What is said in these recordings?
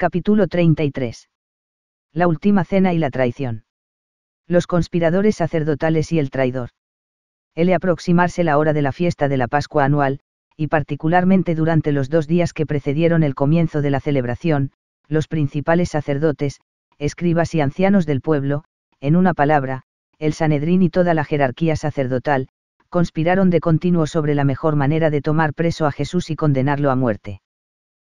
Capítulo 33. La última cena y la traición. Los conspiradores sacerdotales y el traidor. El aproximarse la hora de la fiesta de la Pascua anual, y particularmente durante los dos días que precedieron el comienzo de la celebración, los principales sacerdotes, escribas y ancianos del pueblo, en una palabra, el Sanedrín y toda la jerarquía sacerdotal, conspiraron de continuo sobre la mejor manera de tomar preso a Jesús y condenarlo a muerte.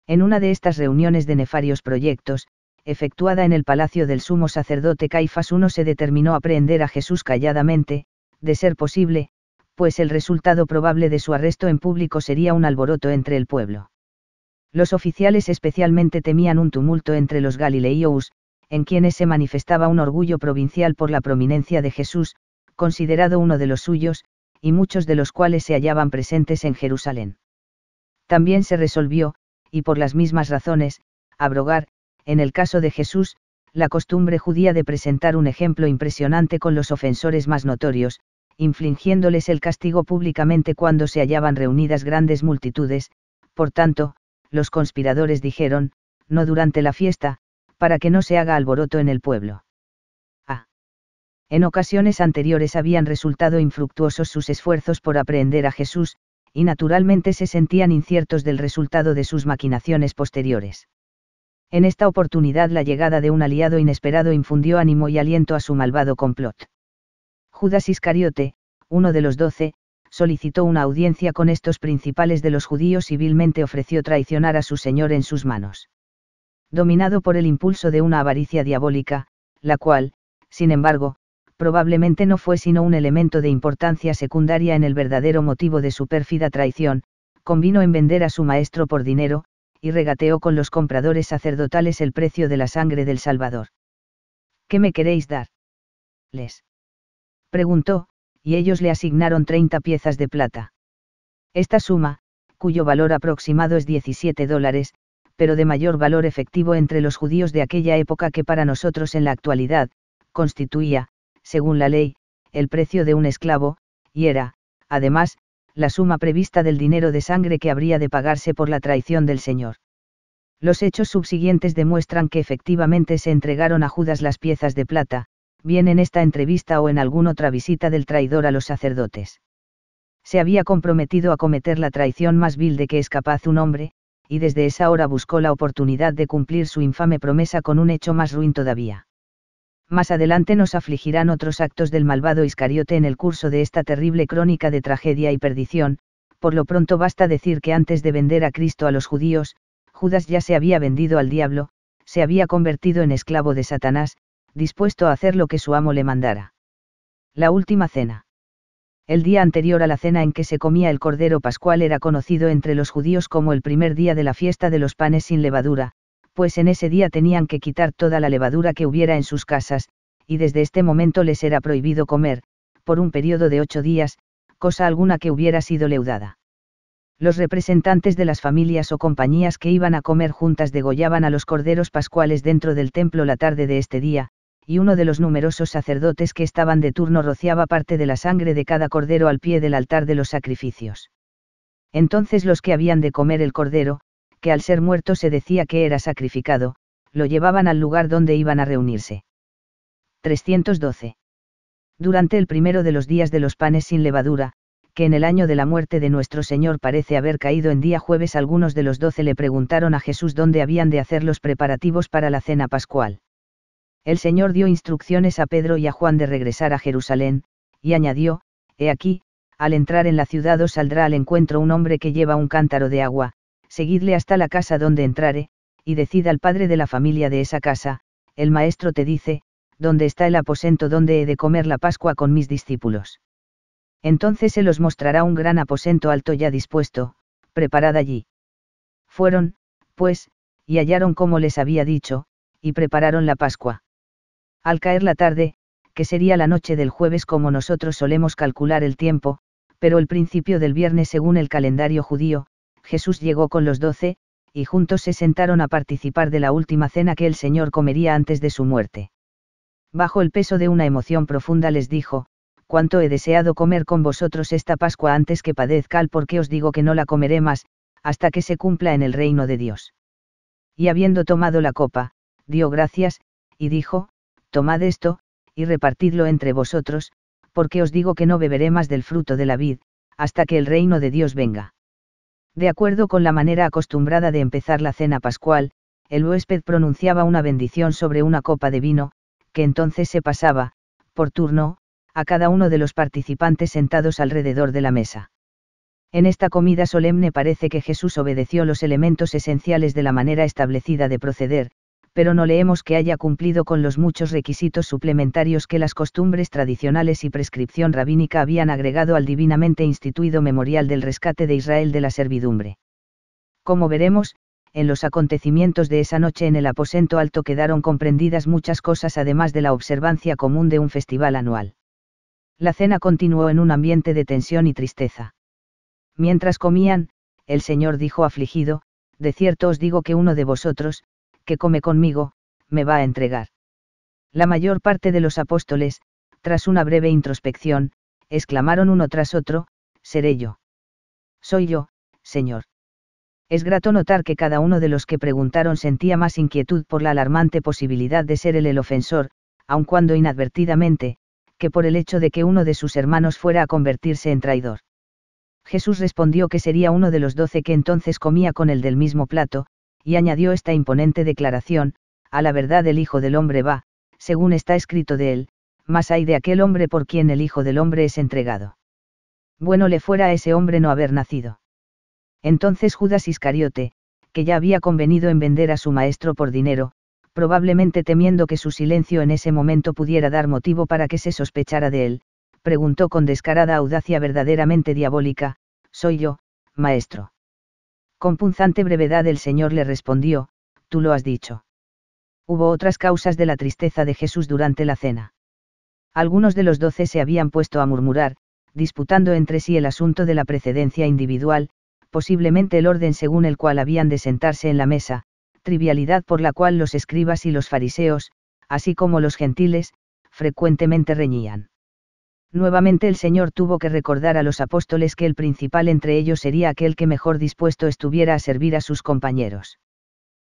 En una de estas reuniones de nefarios proyectos, efectuada en el palacio del sumo sacerdote Caifas I se determinó a prender a Jesús calladamente, de ser posible, pues el resultado probable de su arresto en público sería un alboroto entre el pueblo. Los oficiales especialmente temían un tumulto entre los galileos, en quienes se manifestaba un orgullo provincial por la prominencia de Jesús, considerado uno de los suyos, y muchos de los cuales se hallaban presentes en Jerusalén. También se resolvió, y por las mismas razones, abrogar, en el caso de Jesús, la costumbre judía de presentar un ejemplo impresionante con los ofensores más notorios, infligiéndoles el castigo públicamente cuando se hallaban reunidas grandes multitudes, por tanto, los conspiradores dijeron, no durante la fiesta, para que no se haga alboroto en el pueblo. A. Ah. En ocasiones anteriores habían resultado infructuosos sus esfuerzos por aprender a Jesús, y naturalmente se sentían inciertos del resultado de sus maquinaciones posteriores. En esta oportunidad la llegada de un aliado inesperado infundió ánimo y aliento a su malvado complot. Judas Iscariote, uno de los doce, solicitó una audiencia con estos principales de los judíos y vilmente ofreció traicionar a su Señor en sus manos. Dominado por el impulso de una avaricia diabólica, la cual, sin embargo, probablemente no fue sino un elemento de importancia secundaria en el verdadero motivo de su pérfida traición, convino en vender a su maestro por dinero, y regateó con los compradores sacerdotales el precio de la sangre del Salvador. ¿Qué me queréis dar? Les. Preguntó, y ellos le asignaron 30 piezas de plata. Esta suma, cuyo valor aproximado es 17 dólares, pero de mayor valor efectivo entre los judíos de aquella época que para nosotros en la actualidad, constituía, según la ley, el precio de un esclavo, y era, además, la suma prevista del dinero de sangre que habría de pagarse por la traición del Señor. Los hechos subsiguientes demuestran que efectivamente se entregaron a Judas las piezas de plata, bien en esta entrevista o en alguna otra visita del traidor a los sacerdotes. Se había comprometido a cometer la traición más vil de que es capaz un hombre, y desde esa hora buscó la oportunidad de cumplir su infame promesa con un hecho más ruin todavía más adelante nos afligirán otros actos del malvado Iscariote en el curso de esta terrible crónica de tragedia y perdición, por lo pronto basta decir que antes de vender a Cristo a los judíos, Judas ya se había vendido al diablo, se había convertido en esclavo de Satanás, dispuesto a hacer lo que su amo le mandara. La última cena. El día anterior a la cena en que se comía el cordero pascual era conocido entre los judíos como el primer día de la fiesta de los panes sin levadura, pues en ese día tenían que quitar toda la levadura que hubiera en sus casas, y desde este momento les era prohibido comer, por un periodo de ocho días, cosa alguna que hubiera sido leudada. Los representantes de las familias o compañías que iban a comer juntas degollaban a los corderos pascuales dentro del templo la tarde de este día, y uno de los numerosos sacerdotes que estaban de turno rociaba parte de la sangre de cada cordero al pie del altar de los sacrificios. Entonces los que habían de comer el cordero, que al ser muerto se decía que era sacrificado, lo llevaban al lugar donde iban a reunirse. 312. Durante el primero de los días de los panes sin levadura, que en el año de la muerte de nuestro Señor parece haber caído en día jueves, algunos de los doce le preguntaron a Jesús dónde habían de hacer los preparativos para la cena pascual. El Señor dio instrucciones a Pedro y a Juan de regresar a Jerusalén, y añadió, He aquí, al entrar en la ciudad os saldrá al encuentro un hombre que lleva un cántaro de agua, seguidle hasta la casa donde entrare, y decid al padre de la familia de esa casa, el maestro te dice, ¿dónde está el aposento donde he de comer la Pascua con mis discípulos? Entonces se los mostrará un gran aposento alto ya dispuesto, preparad allí. Fueron, pues, y hallaron como les había dicho, y prepararon la Pascua. Al caer la tarde, que sería la noche del jueves como nosotros solemos calcular el tiempo, pero el principio del viernes según el calendario judío, Jesús llegó con los doce, y juntos se sentaron a participar de la última cena que el Señor comería antes de su muerte. Bajo el peso de una emoción profunda les dijo, cuánto he deseado comer con vosotros esta Pascua antes que padezcal porque os digo que no la comeré más, hasta que se cumpla en el reino de Dios. Y habiendo tomado la copa, dio gracias, y dijo, Tomad esto, y repartidlo entre vosotros, porque os digo que no beberé más del fruto de la vid, hasta que el reino de Dios venga. De acuerdo con la manera acostumbrada de empezar la cena pascual, el huésped pronunciaba una bendición sobre una copa de vino, que entonces se pasaba, por turno, a cada uno de los participantes sentados alrededor de la mesa. En esta comida solemne parece que Jesús obedeció los elementos esenciales de la manera establecida de proceder, pero no leemos que haya cumplido con los muchos requisitos suplementarios que las costumbres tradicionales y prescripción rabínica habían agregado al divinamente instituido memorial del rescate de Israel de la servidumbre. Como veremos, en los acontecimientos de esa noche en el aposento alto quedaron comprendidas muchas cosas además de la observancia común de un festival anual. La cena continuó en un ambiente de tensión y tristeza. Mientras comían, el Señor dijo afligido, De cierto os digo que uno de vosotros, que come conmigo, me va a entregar. La mayor parte de los apóstoles, tras una breve introspección, exclamaron uno tras otro, seré yo. Soy yo, Señor. Es grato notar que cada uno de los que preguntaron sentía más inquietud por la alarmante posibilidad de ser él el ofensor, aun cuando inadvertidamente, que por el hecho de que uno de sus hermanos fuera a convertirse en traidor. Jesús respondió que sería uno de los doce que entonces comía con el del mismo plato, y añadió esta imponente declaración, a la verdad el Hijo del Hombre va, según está escrito de él, mas hay de aquel hombre por quien el Hijo del Hombre es entregado. Bueno le fuera a ese hombre no haber nacido. Entonces Judas Iscariote, que ya había convenido en vender a su maestro por dinero, probablemente temiendo que su silencio en ese momento pudiera dar motivo para que se sospechara de él, preguntó con descarada audacia verdaderamente diabólica, ¿Soy yo, maestro? Con punzante brevedad el Señor le respondió, tú lo has dicho. Hubo otras causas de la tristeza de Jesús durante la cena. Algunos de los doce se habían puesto a murmurar, disputando entre sí el asunto de la precedencia individual, posiblemente el orden según el cual habían de sentarse en la mesa, trivialidad por la cual los escribas y los fariseos, así como los gentiles, frecuentemente reñían. Nuevamente el Señor tuvo que recordar a los apóstoles que el principal entre ellos sería aquel que mejor dispuesto estuviera a servir a sus compañeros.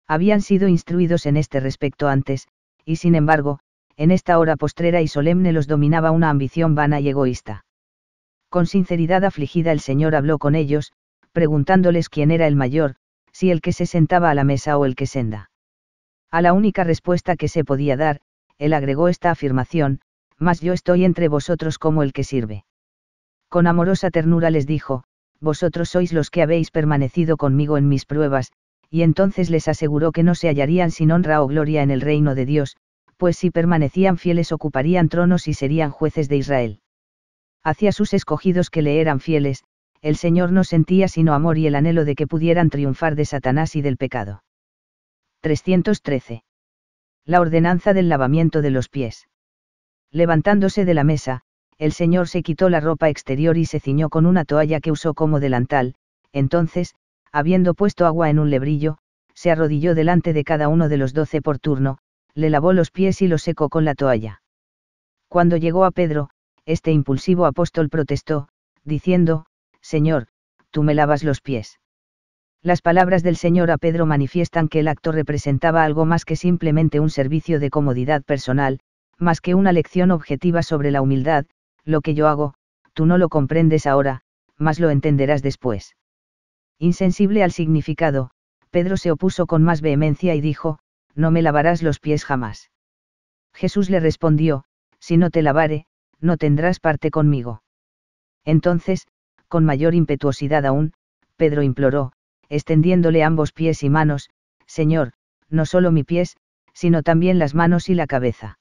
Habían sido instruidos en este respecto antes, y sin embargo, en esta hora postrera y solemne los dominaba una ambición vana y egoísta. Con sinceridad afligida el Señor habló con ellos, preguntándoles quién era el mayor, si el que se sentaba a la mesa o el que senda. A la única respuesta que se podía dar, él agregó esta afirmación, mas yo estoy entre vosotros como el que sirve. Con amorosa ternura les dijo, vosotros sois los que habéis permanecido conmigo en mis pruebas, y entonces les aseguró que no se hallarían sin honra o gloria en el reino de Dios, pues si permanecían fieles ocuparían tronos y serían jueces de Israel. Hacia sus escogidos que le eran fieles, el Señor no sentía sino amor y el anhelo de que pudieran triunfar de Satanás y del pecado. 313. La ordenanza del lavamiento de los pies. Levantándose de la mesa, el señor se quitó la ropa exterior y se ciñó con una toalla que usó como delantal, entonces, habiendo puesto agua en un lebrillo, se arrodilló delante de cada uno de los doce por turno, le lavó los pies y los secó con la toalla. Cuando llegó a Pedro, este impulsivo apóstol protestó, diciendo, Señor, tú me lavas los pies. Las palabras del Señor a Pedro manifiestan que el acto representaba algo más que simplemente un servicio de comodidad personal, más que una lección objetiva sobre la humildad, lo que yo hago, tú no lo comprendes ahora, más lo entenderás después. Insensible al significado, Pedro se opuso con más vehemencia y dijo, No me lavarás los pies jamás. Jesús le respondió, Si no te lavare, no tendrás parte conmigo. Entonces, con mayor impetuosidad aún, Pedro imploró, extendiéndole ambos pies y manos, Señor, no solo mi pies, sino también las manos y la cabeza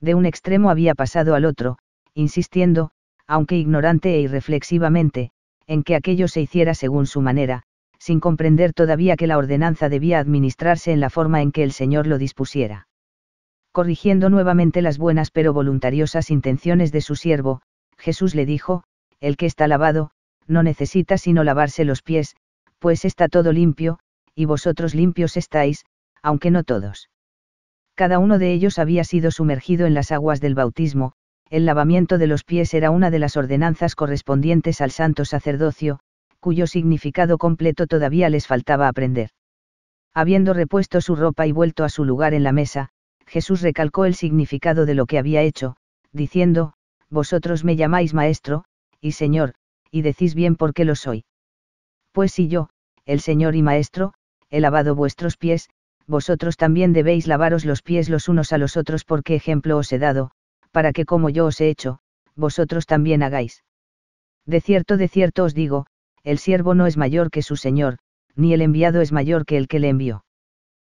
de un extremo había pasado al otro, insistiendo, aunque ignorante e irreflexivamente, en que aquello se hiciera según su manera, sin comprender todavía que la ordenanza debía administrarse en la forma en que el Señor lo dispusiera. Corrigiendo nuevamente las buenas pero voluntariosas intenciones de su siervo, Jesús le dijo, El que está lavado, no necesita sino lavarse los pies, pues está todo limpio, y vosotros limpios estáis, aunque no todos. Cada uno de ellos había sido sumergido en las aguas del bautismo, el lavamiento de los pies era una de las ordenanzas correspondientes al santo sacerdocio, cuyo significado completo todavía les faltaba aprender. Habiendo repuesto su ropa y vuelto a su lugar en la mesa, Jesús recalcó el significado de lo que había hecho, diciendo, Vosotros me llamáis maestro, y Señor, y decís bien por qué lo soy. Pues si yo, el Señor y Maestro, he lavado vuestros pies, vosotros también debéis lavaros los pies los unos a los otros porque ejemplo os he dado, para que como yo os he hecho, vosotros también hagáis. De cierto, de cierto os digo, el siervo no es mayor que su Señor, ni el enviado es mayor que el que le envió.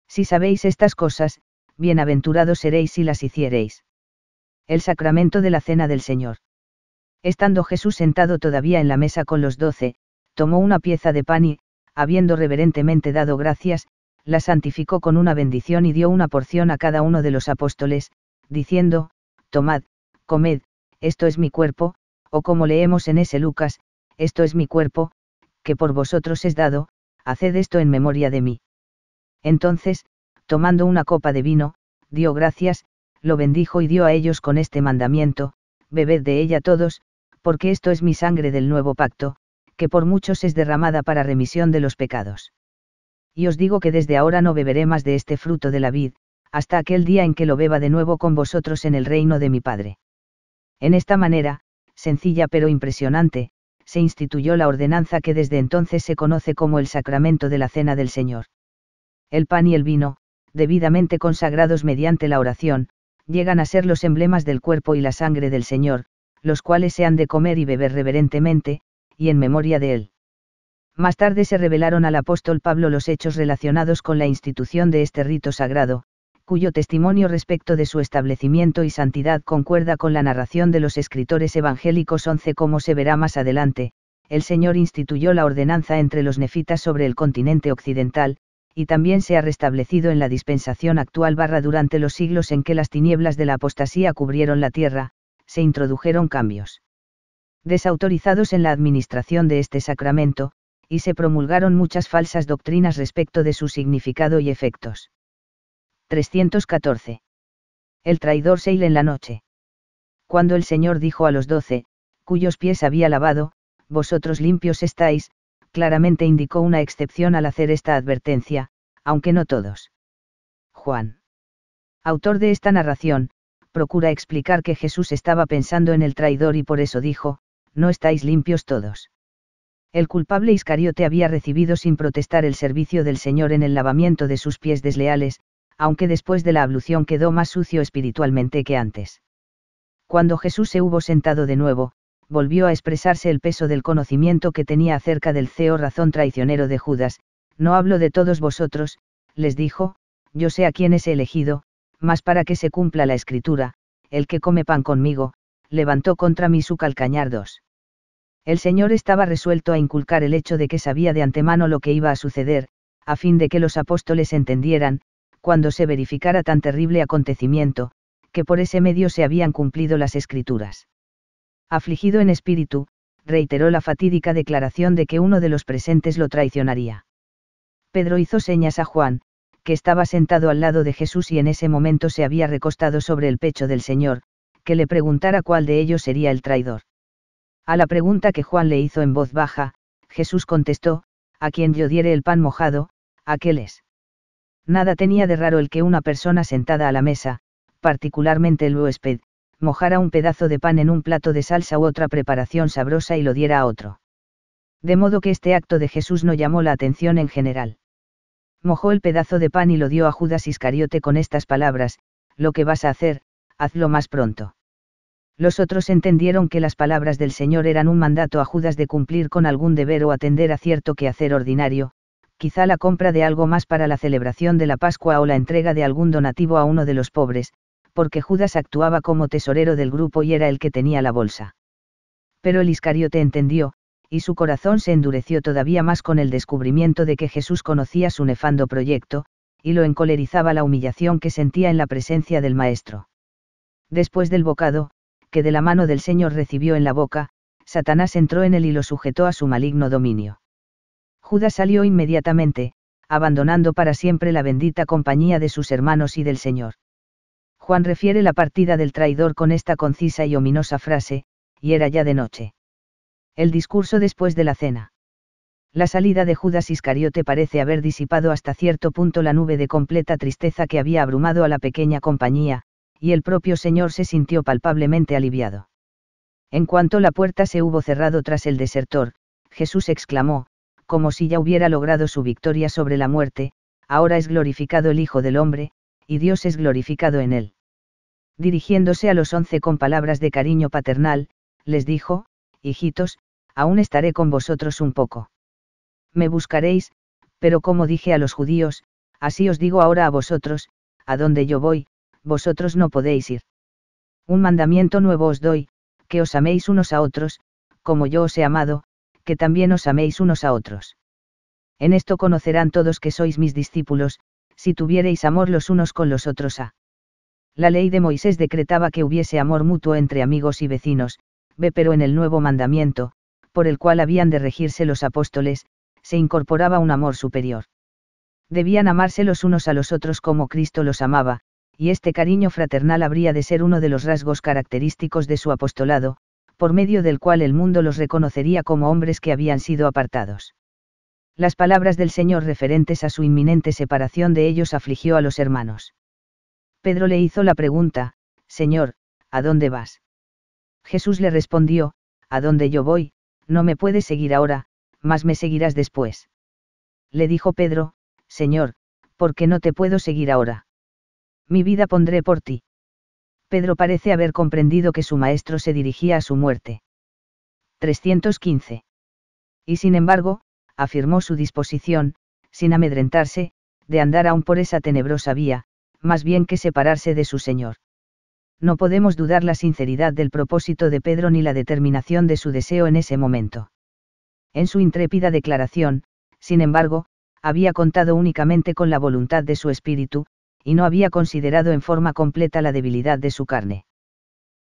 Si sabéis estas cosas, bienaventurados seréis si las hiciereis. El sacramento de la cena del Señor. Estando Jesús sentado todavía en la mesa con los doce, tomó una pieza de pan y, habiendo reverentemente dado gracias, la santificó con una bendición y dio una porción a cada uno de los apóstoles, diciendo, Tomad, comed, esto es mi cuerpo, o como leemos en ese Lucas, esto es mi cuerpo, que por vosotros es dado, haced esto en memoria de mí. Entonces, tomando una copa de vino, dio gracias, lo bendijo y dio a ellos con este mandamiento, bebed de ella todos, porque esto es mi sangre del nuevo pacto, que por muchos es derramada para remisión de los pecados y os digo que desde ahora no beberé más de este fruto de la vid, hasta aquel día en que lo beba de nuevo con vosotros en el reino de mi Padre. En esta manera, sencilla pero impresionante, se instituyó la ordenanza que desde entonces se conoce como el sacramento de la cena del Señor. El pan y el vino, debidamente consagrados mediante la oración, llegan a ser los emblemas del cuerpo y la sangre del Señor, los cuales se han de comer y beber reverentemente, y en memoria de Él. Más tarde se revelaron al apóstol Pablo los hechos relacionados con la institución de este rito sagrado, cuyo testimonio respecto de su establecimiento y santidad concuerda con la narración de los escritores evangélicos 11 como se verá más adelante, el Señor instituyó la ordenanza entre los nefitas sobre el continente occidental, y también se ha restablecido en la dispensación actual barra durante los siglos en que las tinieblas de la apostasía cubrieron la tierra, se introdujeron cambios. Desautorizados en la administración de este sacramento, y se promulgaron muchas falsas doctrinas respecto de su significado y efectos. 314. El traidor Seil en la noche. Cuando el Señor dijo a los doce, cuyos pies había lavado, vosotros limpios estáis, claramente indicó una excepción al hacer esta advertencia, aunque no todos. Juan. Autor de esta narración, procura explicar que Jesús estaba pensando en el traidor y por eso dijo, no estáis limpios todos. El culpable Iscariote había recibido sin protestar el servicio del Señor en el lavamiento de sus pies desleales, aunque después de la ablución quedó más sucio espiritualmente que antes. Cuando Jesús se hubo sentado de nuevo, volvió a expresarse el peso del conocimiento que tenía acerca del ceo razón traicionero de Judas, no hablo de todos vosotros, les dijo, yo sé a quién he elegido, mas para que se cumpla la escritura, el que come pan conmigo, levantó contra mí su calcañar dos. El Señor estaba resuelto a inculcar el hecho de que sabía de antemano lo que iba a suceder, a fin de que los apóstoles entendieran, cuando se verificara tan terrible acontecimiento, que por ese medio se habían cumplido las escrituras. Afligido en espíritu, reiteró la fatídica declaración de que uno de los presentes lo traicionaría. Pedro hizo señas a Juan, que estaba sentado al lado de Jesús y en ese momento se había recostado sobre el pecho del Señor, que le preguntara cuál de ellos sería el traidor. A la pregunta que Juan le hizo en voz baja, Jesús contestó, a quien yo diere el pan mojado, aquel es. Nada tenía de raro el que una persona sentada a la mesa, particularmente el huésped, mojara un pedazo de pan en un plato de salsa u otra preparación sabrosa y lo diera a otro. De modo que este acto de Jesús no llamó la atención en general. Mojó el pedazo de pan y lo dio a Judas Iscariote con estas palabras, lo que vas a hacer, hazlo más pronto. Los otros entendieron que las palabras del Señor eran un mandato a Judas de cumplir con algún deber o atender a cierto quehacer ordinario, quizá la compra de algo más para la celebración de la Pascua o la entrega de algún donativo a uno de los pobres, porque Judas actuaba como tesorero del grupo y era el que tenía la bolsa. Pero el Iscariote entendió, y su corazón se endureció todavía más con el descubrimiento de que Jesús conocía su nefando proyecto, y lo encolerizaba la humillación que sentía en la presencia del Maestro. Después del bocado, que de la mano del Señor recibió en la boca, Satanás entró en él y lo sujetó a su maligno dominio. Judas salió inmediatamente, abandonando para siempre la bendita compañía de sus hermanos y del Señor. Juan refiere la partida del traidor con esta concisa y ominosa frase, y era ya de noche. El discurso después de la cena. La salida de Judas Iscariote parece haber disipado hasta cierto punto la nube de completa tristeza que había abrumado a la pequeña compañía, y el propio señor se sintió palpablemente aliviado. En cuanto la puerta se hubo cerrado tras el desertor, Jesús exclamó, como si ya hubiera logrado su victoria sobre la muerte, ahora es glorificado el Hijo del Hombre, y Dios es glorificado en él. Dirigiéndose a los once con palabras de cariño paternal, les dijo, hijitos, aún estaré con vosotros un poco. Me buscaréis, pero como dije a los judíos, así os digo ahora a vosotros, a donde yo voy, vosotros no podéis ir. Un mandamiento nuevo os doy, que os améis unos a otros, como yo os he amado, que también os améis unos a otros. En esto conocerán todos que sois mis discípulos, si tuviereis amor los unos con los otros a. La ley de Moisés decretaba que hubiese amor mutuo entre amigos y vecinos, ve pero en el nuevo mandamiento, por el cual habían de regirse los apóstoles, se incorporaba un amor superior. Debían amarse los unos a los otros como Cristo los amaba, y este cariño fraternal habría de ser uno de los rasgos característicos de su apostolado, por medio del cual el mundo los reconocería como hombres que habían sido apartados. Las palabras del Señor referentes a su inminente separación de ellos afligió a los hermanos. Pedro le hizo la pregunta, Señor, ¿a dónde vas? Jesús le respondió, ¿a dónde yo voy? No me puedes seguir ahora, mas me seguirás después. Le dijo Pedro, Señor, ¿por qué no te puedo seguir ahora? Mi vida pondré por ti. Pedro parece haber comprendido que su maestro se dirigía a su muerte. 315. Y sin embargo, afirmó su disposición, sin amedrentarse, de andar aún por esa tenebrosa vía, más bien que separarse de su Señor. No podemos dudar la sinceridad del propósito de Pedro ni la determinación de su deseo en ese momento. En su intrépida declaración, sin embargo, había contado únicamente con la voluntad de su espíritu, y no había considerado en forma completa la debilidad de su carne.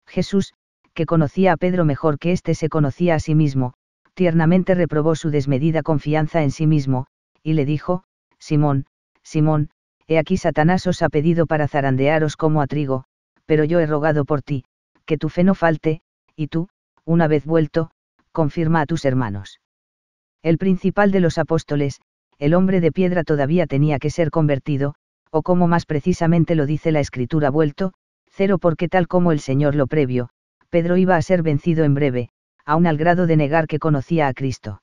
Jesús, que conocía a Pedro mejor que éste se conocía a sí mismo, tiernamente reprobó su desmedida confianza en sí mismo, y le dijo, Simón, Simón, he aquí Satanás os ha pedido para zarandearos como a trigo, pero yo he rogado por ti, que tu fe no falte, y tú, una vez vuelto, confirma a tus hermanos. El principal de los apóstoles, el hombre de piedra todavía tenía que ser convertido, o como más precisamente lo dice la escritura vuelto, cero porque tal como el Señor lo previo, Pedro iba a ser vencido en breve, aun al grado de negar que conocía a Cristo.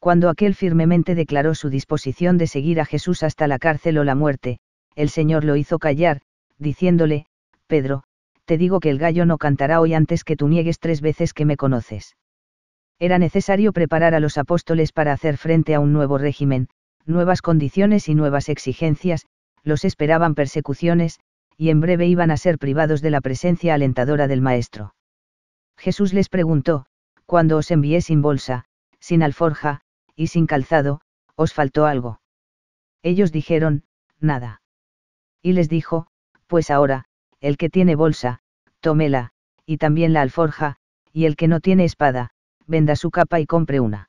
Cuando aquel firmemente declaró su disposición de seguir a Jesús hasta la cárcel o la muerte, el Señor lo hizo callar, diciéndole, Pedro, te digo que el gallo no cantará hoy antes que tú niegues tres veces que me conoces. Era necesario preparar a los apóstoles para hacer frente a un nuevo régimen, nuevas condiciones y nuevas exigencias, los esperaban persecuciones, y en breve iban a ser privados de la presencia alentadora del Maestro. Jesús les preguntó, cuando os envié sin bolsa, sin alforja, y sin calzado, os faltó algo. Ellos dijeron, nada. Y les dijo, pues ahora, el que tiene bolsa, tómela, y también la alforja, y el que no tiene espada, venda su capa y compre una.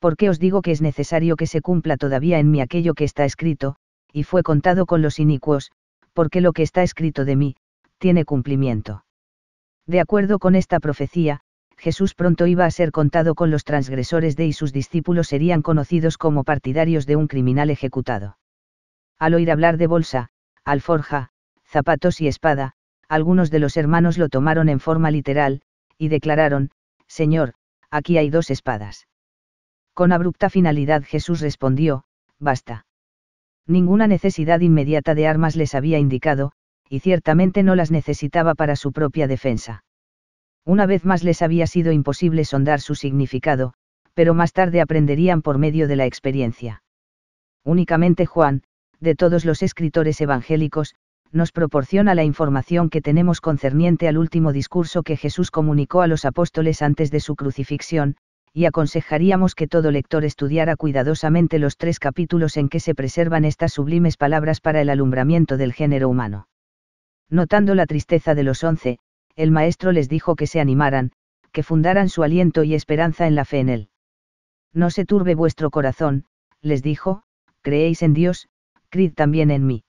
¿Por qué os digo que es necesario que se cumpla todavía en mí aquello que está escrito, y fue contado con los inicuos, porque lo que está escrito de mí, tiene cumplimiento. De acuerdo con esta profecía, Jesús pronto iba a ser contado con los transgresores de y sus discípulos serían conocidos como partidarios de un criminal ejecutado. Al oír hablar de bolsa, alforja, zapatos y espada, algunos de los hermanos lo tomaron en forma literal, y declararon, Señor, aquí hay dos espadas. Con abrupta finalidad Jesús respondió, basta ninguna necesidad inmediata de armas les había indicado, y ciertamente no las necesitaba para su propia defensa. Una vez más les había sido imposible sondar su significado, pero más tarde aprenderían por medio de la experiencia. Únicamente Juan, de todos los escritores evangélicos, nos proporciona la información que tenemos concerniente al último discurso que Jesús comunicó a los apóstoles antes de su crucifixión, y aconsejaríamos que todo lector estudiara cuidadosamente los tres capítulos en que se preservan estas sublimes palabras para el alumbramiento del género humano. Notando la tristeza de los once, el maestro les dijo que se animaran, que fundaran su aliento y esperanza en la fe en él. No se turbe vuestro corazón, les dijo, creéis en Dios, creed también en mí.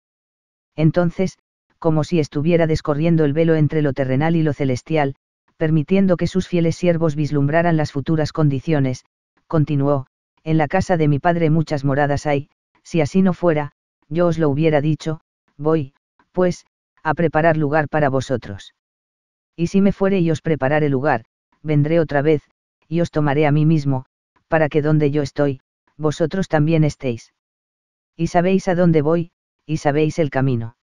Entonces, como si estuviera descorriendo el velo entre lo terrenal y lo celestial, permitiendo que sus fieles siervos vislumbraran las futuras condiciones, continuó, en la casa de mi padre muchas moradas hay, si así no fuera, yo os lo hubiera dicho, voy, pues, a preparar lugar para vosotros. Y si me fuere y os prepararé lugar, vendré otra vez, y os tomaré a mí mismo, para que donde yo estoy, vosotros también estéis. Y sabéis a dónde voy, y sabéis el camino.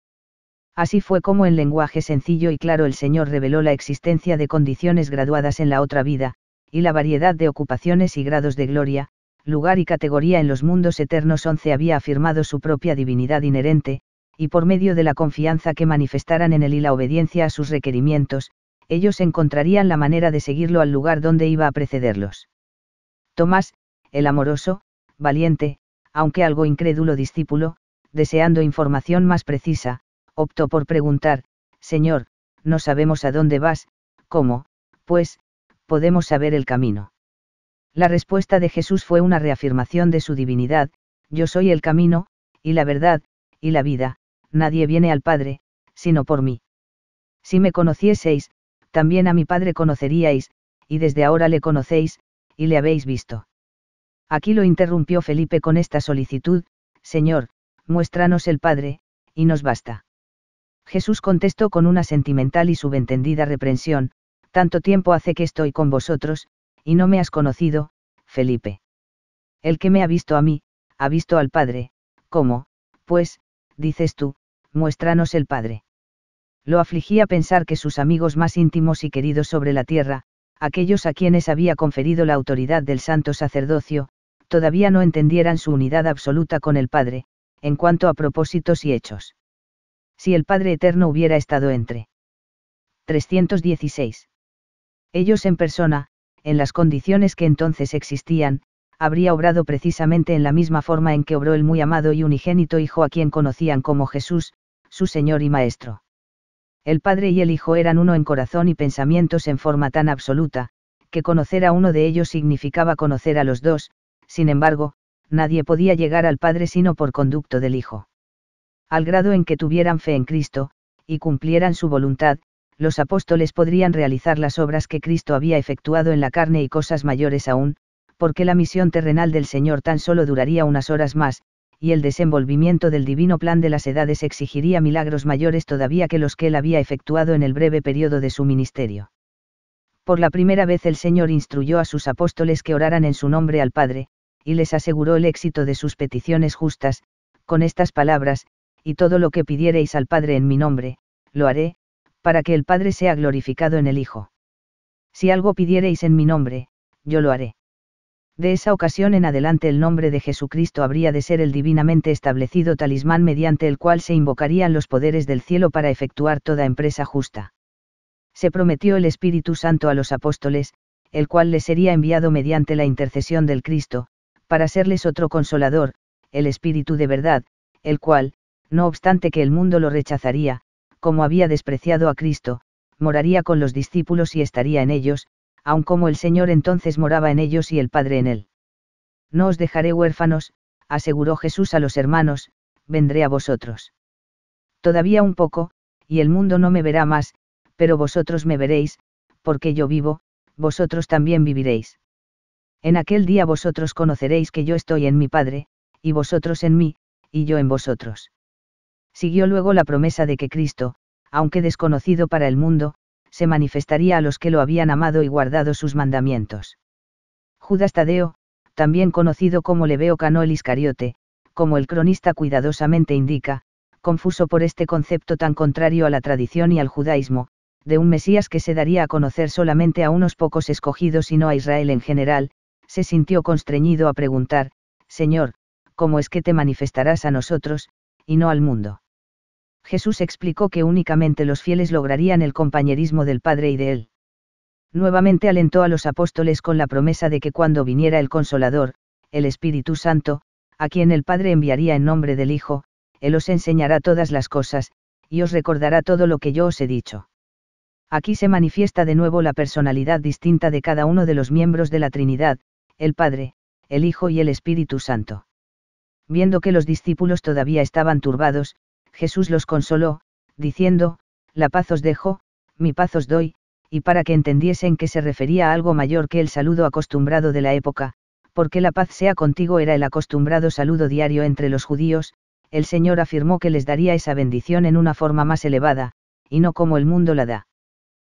Así fue como en lenguaje sencillo y claro el Señor reveló la existencia de condiciones graduadas en la otra vida, y la variedad de ocupaciones y grados de gloria, lugar y categoría en los mundos eternos once había afirmado su propia divinidad inherente, y por medio de la confianza que manifestaran en él y la obediencia a sus requerimientos, ellos encontrarían la manera de seguirlo al lugar donde iba a precederlos. Tomás, el amoroso, valiente, aunque algo incrédulo discípulo, deseando información más precisa, optó por preguntar, Señor, no sabemos a dónde vas, ¿cómo, pues, podemos saber el camino? La respuesta de Jesús fue una reafirmación de su divinidad, yo soy el camino, y la verdad, y la vida, nadie viene al Padre, sino por mí. Si me conocieseis, también a mi Padre conoceríais, y desde ahora le conocéis, y le habéis visto. Aquí lo interrumpió Felipe con esta solicitud, Señor, muéstranos el Padre, y nos basta. Jesús contestó con una sentimental y subentendida reprensión, tanto tiempo hace que estoy con vosotros, y no me has conocido, Felipe. El que me ha visto a mí, ha visto al Padre, ¿cómo, pues, dices tú, muéstranos el Padre? Lo afligía pensar que sus amigos más íntimos y queridos sobre la tierra, aquellos a quienes había conferido la autoridad del santo sacerdocio, todavía no entendieran su unidad absoluta con el Padre, en cuanto a propósitos y hechos si el Padre Eterno hubiera estado entre. 316. Ellos en persona, en las condiciones que entonces existían, habría obrado precisamente en la misma forma en que obró el muy amado y unigénito Hijo a quien conocían como Jesús, su Señor y Maestro. El Padre y el Hijo eran uno en corazón y pensamientos en forma tan absoluta, que conocer a uno de ellos significaba conocer a los dos, sin embargo, nadie podía llegar al Padre sino por conducto del Hijo al grado en que tuvieran fe en Cristo, y cumplieran su voluntad, los apóstoles podrían realizar las obras que Cristo había efectuado en la carne y cosas mayores aún, porque la misión terrenal del Señor tan solo duraría unas horas más, y el desenvolvimiento del divino plan de las edades exigiría milagros mayores todavía que los que él había efectuado en el breve periodo de su ministerio. Por la primera vez el Señor instruyó a sus apóstoles que oraran en su nombre al Padre, y les aseguró el éxito de sus peticiones justas, con estas palabras, y todo lo que pidiereis al Padre en mi nombre, lo haré, para que el Padre sea glorificado en el Hijo. Si algo pidiereis en mi nombre, yo lo haré. De esa ocasión en adelante el nombre de Jesucristo habría de ser el divinamente establecido talismán mediante el cual se invocarían los poderes del cielo para efectuar toda empresa justa. Se prometió el Espíritu Santo a los apóstoles, el cual les sería enviado mediante la intercesión del Cristo, para serles otro consolador, el Espíritu de verdad, el cual, no obstante que el mundo lo rechazaría, como había despreciado a Cristo, moraría con los discípulos y estaría en ellos, aun como el Señor entonces moraba en ellos y el Padre en él. No os dejaré huérfanos, aseguró Jesús a los hermanos, vendré a vosotros. Todavía un poco, y el mundo no me verá más, pero vosotros me veréis, porque yo vivo, vosotros también viviréis. En aquel día vosotros conoceréis que yo estoy en mi Padre, y vosotros en mí, y yo en vosotros. Siguió luego la promesa de que Cristo, aunque desconocido para el mundo, se manifestaría a los que lo habían amado y guardado sus mandamientos. Judas Tadeo, también conocido como Leveo Cano el Iscariote, como el cronista cuidadosamente indica, confuso por este concepto tan contrario a la tradición y al judaísmo, de un Mesías que se daría a conocer solamente a unos pocos escogidos y no a Israel en general, se sintió constreñido a preguntar, Señor, ¿cómo es que te manifestarás a nosotros, y no al mundo? Jesús explicó que únicamente los fieles lograrían el compañerismo del Padre y de Él. Nuevamente alentó a los apóstoles con la promesa de que cuando viniera el Consolador, el Espíritu Santo, a quien el Padre enviaría en nombre del Hijo, Él os enseñará todas las cosas, y os recordará todo lo que yo os he dicho. Aquí se manifiesta de nuevo la personalidad distinta de cada uno de los miembros de la Trinidad, el Padre, el Hijo y el Espíritu Santo. Viendo que los discípulos todavía estaban turbados, Jesús los consoló, diciendo, La paz os dejo, mi paz os doy, y para que entendiesen que se refería a algo mayor que el saludo acostumbrado de la época, porque la paz sea contigo era el acostumbrado saludo diario entre los judíos, el Señor afirmó que les daría esa bendición en una forma más elevada, y no como el mundo la da.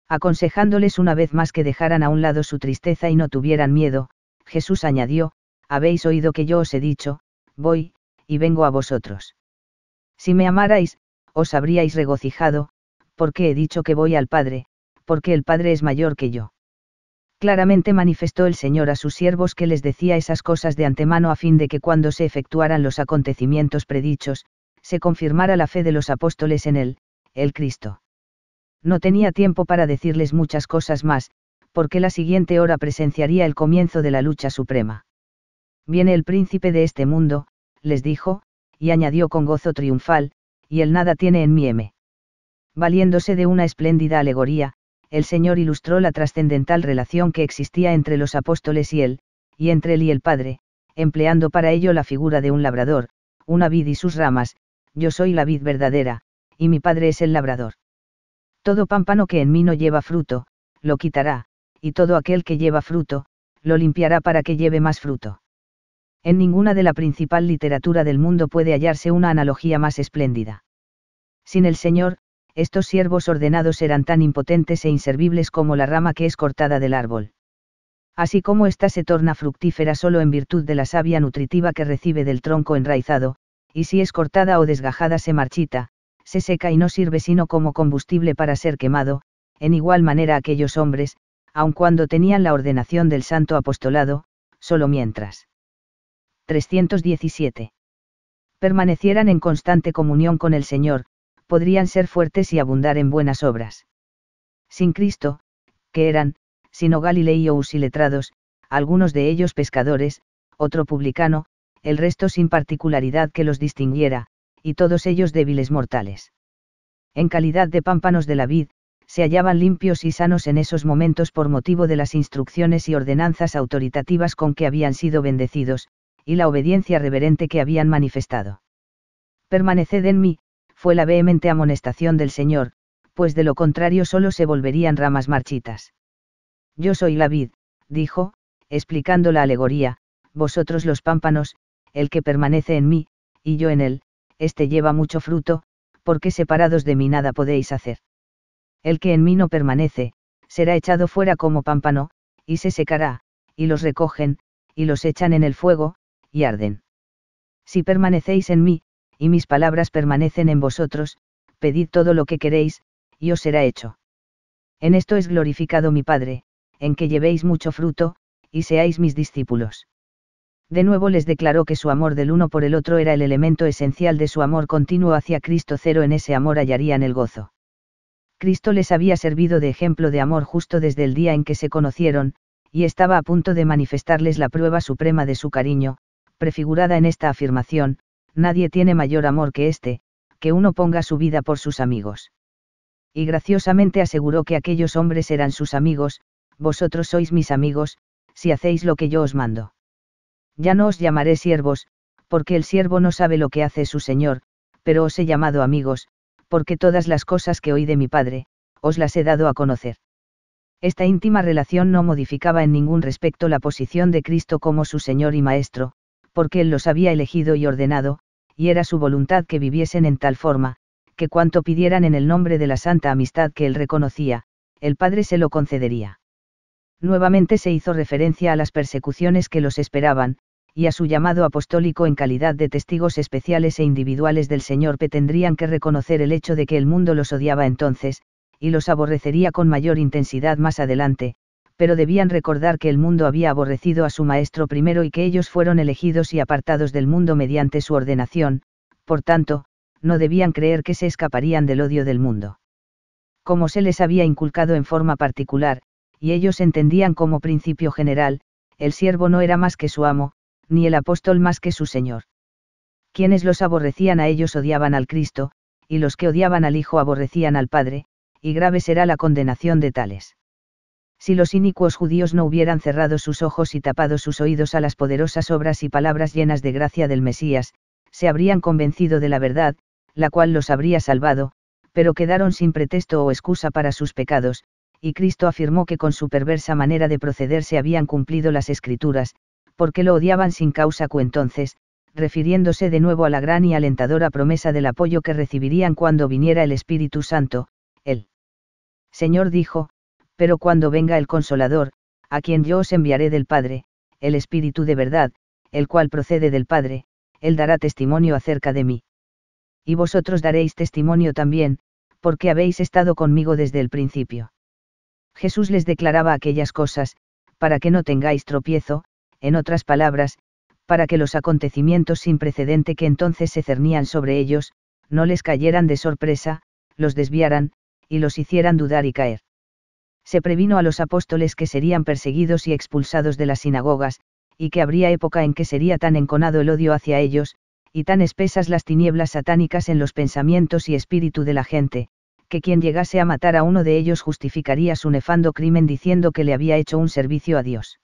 Aconsejándoles una vez más que dejaran a un lado su tristeza y no tuvieran miedo, Jesús añadió, Habéis oído que yo os he dicho, voy, y vengo a vosotros. Si me amarais, os habríais regocijado, porque he dicho que voy al Padre, porque el Padre es mayor que yo. Claramente manifestó el Señor a sus siervos que les decía esas cosas de antemano a fin de que cuando se efectuaran los acontecimientos predichos, se confirmara la fe de los apóstoles en él, el Cristo. No tenía tiempo para decirles muchas cosas más, porque la siguiente hora presenciaría el comienzo de la lucha suprema. Viene el príncipe de este mundo, les dijo, y añadió con gozo triunfal, y el nada tiene en mí M. Valiéndose de una espléndida alegoría, el Señor ilustró la trascendental relación que existía entre los apóstoles y él, y entre él y el Padre, empleando para ello la figura de un labrador, una vid y sus ramas, yo soy la vid verdadera, y mi Padre es el labrador. Todo pámpano que en mí no lleva fruto, lo quitará, y todo aquel que lleva fruto, lo limpiará para que lleve más fruto en ninguna de la principal literatura del mundo puede hallarse una analogía más espléndida. Sin el Señor, estos siervos ordenados eran tan impotentes e inservibles como la rama que es cortada del árbol. Así como ésta se torna fructífera solo en virtud de la savia nutritiva que recibe del tronco enraizado, y si es cortada o desgajada se marchita, se seca y no sirve sino como combustible para ser quemado, en igual manera aquellos hombres, aun cuando tenían la ordenación del santo apostolado, solo mientras 317. Permanecieran en constante comunión con el Señor, podrían ser fuertes y abundar en buenas obras. Sin Cristo, que eran, sino galileos y letrados, algunos de ellos pescadores, otro publicano, el resto sin particularidad que los distinguiera, y todos ellos débiles mortales. En calidad de pámpanos de la vid, se hallaban limpios y sanos en esos momentos por motivo de las instrucciones y ordenanzas autoritativas con que habían sido bendecidos, y la obediencia reverente que habían manifestado. Permaneced en mí, fue la vehemente amonestación del Señor, pues de lo contrario solo se volverían ramas marchitas. Yo soy la vid, dijo, explicando la alegoría, vosotros los pámpanos, el que permanece en mí, y yo en él, éste lleva mucho fruto, porque separados de mí nada podéis hacer. El que en mí no permanece, será echado fuera como pámpano, y se secará, y los recogen, y los echan en el fuego, y arden. Si permanecéis en mí, y mis palabras permanecen en vosotros, pedid todo lo que queréis, y os será hecho. En esto es glorificado mi Padre, en que llevéis mucho fruto, y seáis mis discípulos. De nuevo les declaró que su amor del uno por el otro era el elemento esencial de su amor continuo hacia Cristo cero en ese amor hallarían el gozo. Cristo les había servido de ejemplo de amor justo desde el día en que se conocieron, y estaba a punto de manifestarles la prueba suprema de su cariño, prefigurada en esta afirmación, nadie tiene mayor amor que este, que uno ponga su vida por sus amigos. Y graciosamente aseguró que aquellos hombres eran sus amigos, vosotros sois mis amigos, si hacéis lo que yo os mando. Ya no os llamaré siervos, porque el siervo no sabe lo que hace su señor, pero os he llamado amigos, porque todas las cosas que oí de mi padre, os las he dado a conocer. Esta íntima relación no modificaba en ningún respecto la posición de Cristo como su Señor y Maestro, porque él los había elegido y ordenado, y era su voluntad que viviesen en tal forma, que cuanto pidieran en el nombre de la santa amistad que él reconocía, el Padre se lo concedería. Nuevamente se hizo referencia a las persecuciones que los esperaban, y a su llamado apostólico en calidad de testigos especiales e individuales del Señor que tendrían que reconocer el hecho de que el mundo los odiaba entonces, y los aborrecería con mayor intensidad más adelante, pero debían recordar que el mundo había aborrecido a su maestro primero y que ellos fueron elegidos y apartados del mundo mediante su ordenación, por tanto, no debían creer que se escaparían del odio del mundo. Como se les había inculcado en forma particular, y ellos entendían como principio general, el siervo no era más que su amo, ni el apóstol más que su Señor. Quienes los aborrecían a ellos odiaban al Cristo, y los que odiaban al Hijo aborrecían al Padre, y grave será la condenación de tales si los inicuos judíos no hubieran cerrado sus ojos y tapado sus oídos a las poderosas obras y palabras llenas de gracia del Mesías, se habrían convencido de la verdad, la cual los habría salvado, pero quedaron sin pretexto o excusa para sus pecados, y Cristo afirmó que con su perversa manera de proceder se habían cumplido las escrituras, porque lo odiaban sin causa cu entonces, refiriéndose de nuevo a la gran y alentadora promesa del apoyo que recibirían cuando viniera el Espíritu Santo, él. Señor dijo, pero cuando venga el consolador, a quien yo os enviaré del Padre, el Espíritu de verdad, el cual procede del Padre, él dará testimonio acerca de mí. Y vosotros daréis testimonio también, porque habéis estado conmigo desde el principio. Jesús les declaraba aquellas cosas, para que no tengáis tropiezo, en otras palabras, para que los acontecimientos sin precedente que entonces se cernían sobre ellos, no les cayeran de sorpresa, los desviaran, y los hicieran dudar y caer se previno a los apóstoles que serían perseguidos y expulsados de las sinagogas, y que habría época en que sería tan enconado el odio hacia ellos, y tan espesas las tinieblas satánicas en los pensamientos y espíritu de la gente, que quien llegase a matar a uno de ellos justificaría su nefando crimen diciendo que le había hecho un servicio a Dios.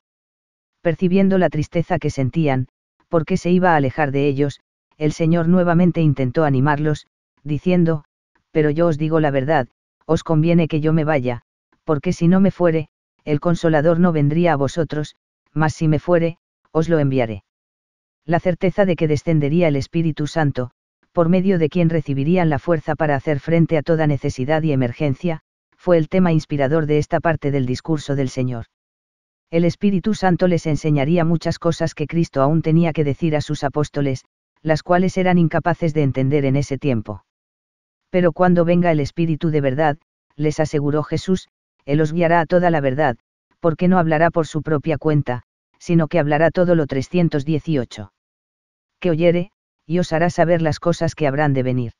Percibiendo la tristeza que sentían, porque se iba a alejar de ellos, el Señor nuevamente intentó animarlos, diciendo, Pero yo os digo la verdad, os conviene que yo me vaya, porque si no me fuere, el consolador no vendría a vosotros, mas si me fuere, os lo enviaré. La certeza de que descendería el Espíritu Santo, por medio de quien recibirían la fuerza para hacer frente a toda necesidad y emergencia, fue el tema inspirador de esta parte del discurso del Señor. El Espíritu Santo les enseñaría muchas cosas que Cristo aún tenía que decir a sus apóstoles, las cuales eran incapaces de entender en ese tiempo. Pero cuando venga el Espíritu de verdad, les aseguró Jesús, él os guiará a toda la verdad, porque no hablará por su propia cuenta, sino que hablará todo lo 318. Que oyere, y os hará saber las cosas que habrán de venir.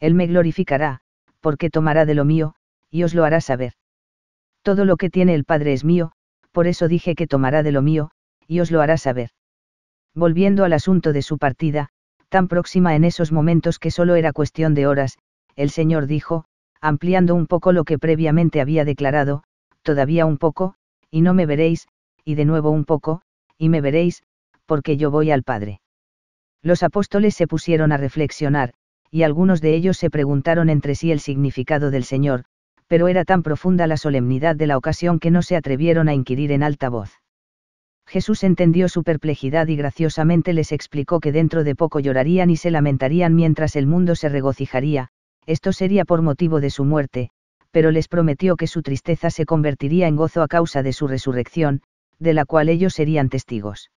Él me glorificará, porque tomará de lo mío, y os lo hará saber. Todo lo que tiene el Padre es mío, por eso dije que tomará de lo mío, y os lo hará saber. Volviendo al asunto de su partida, tan próxima en esos momentos que solo era cuestión de horas, el Señor dijo, ampliando un poco lo que previamente había declarado, todavía un poco, y no me veréis, y de nuevo un poco, y me veréis, porque yo voy al Padre. Los apóstoles se pusieron a reflexionar, y algunos de ellos se preguntaron entre sí el significado del Señor, pero era tan profunda la solemnidad de la ocasión que no se atrevieron a inquirir en alta voz. Jesús entendió su perplejidad y graciosamente les explicó que dentro de poco llorarían y se lamentarían mientras el mundo se regocijaría, esto sería por motivo de su muerte, pero les prometió que su tristeza se convertiría en gozo a causa de su resurrección, de la cual ellos serían testigos.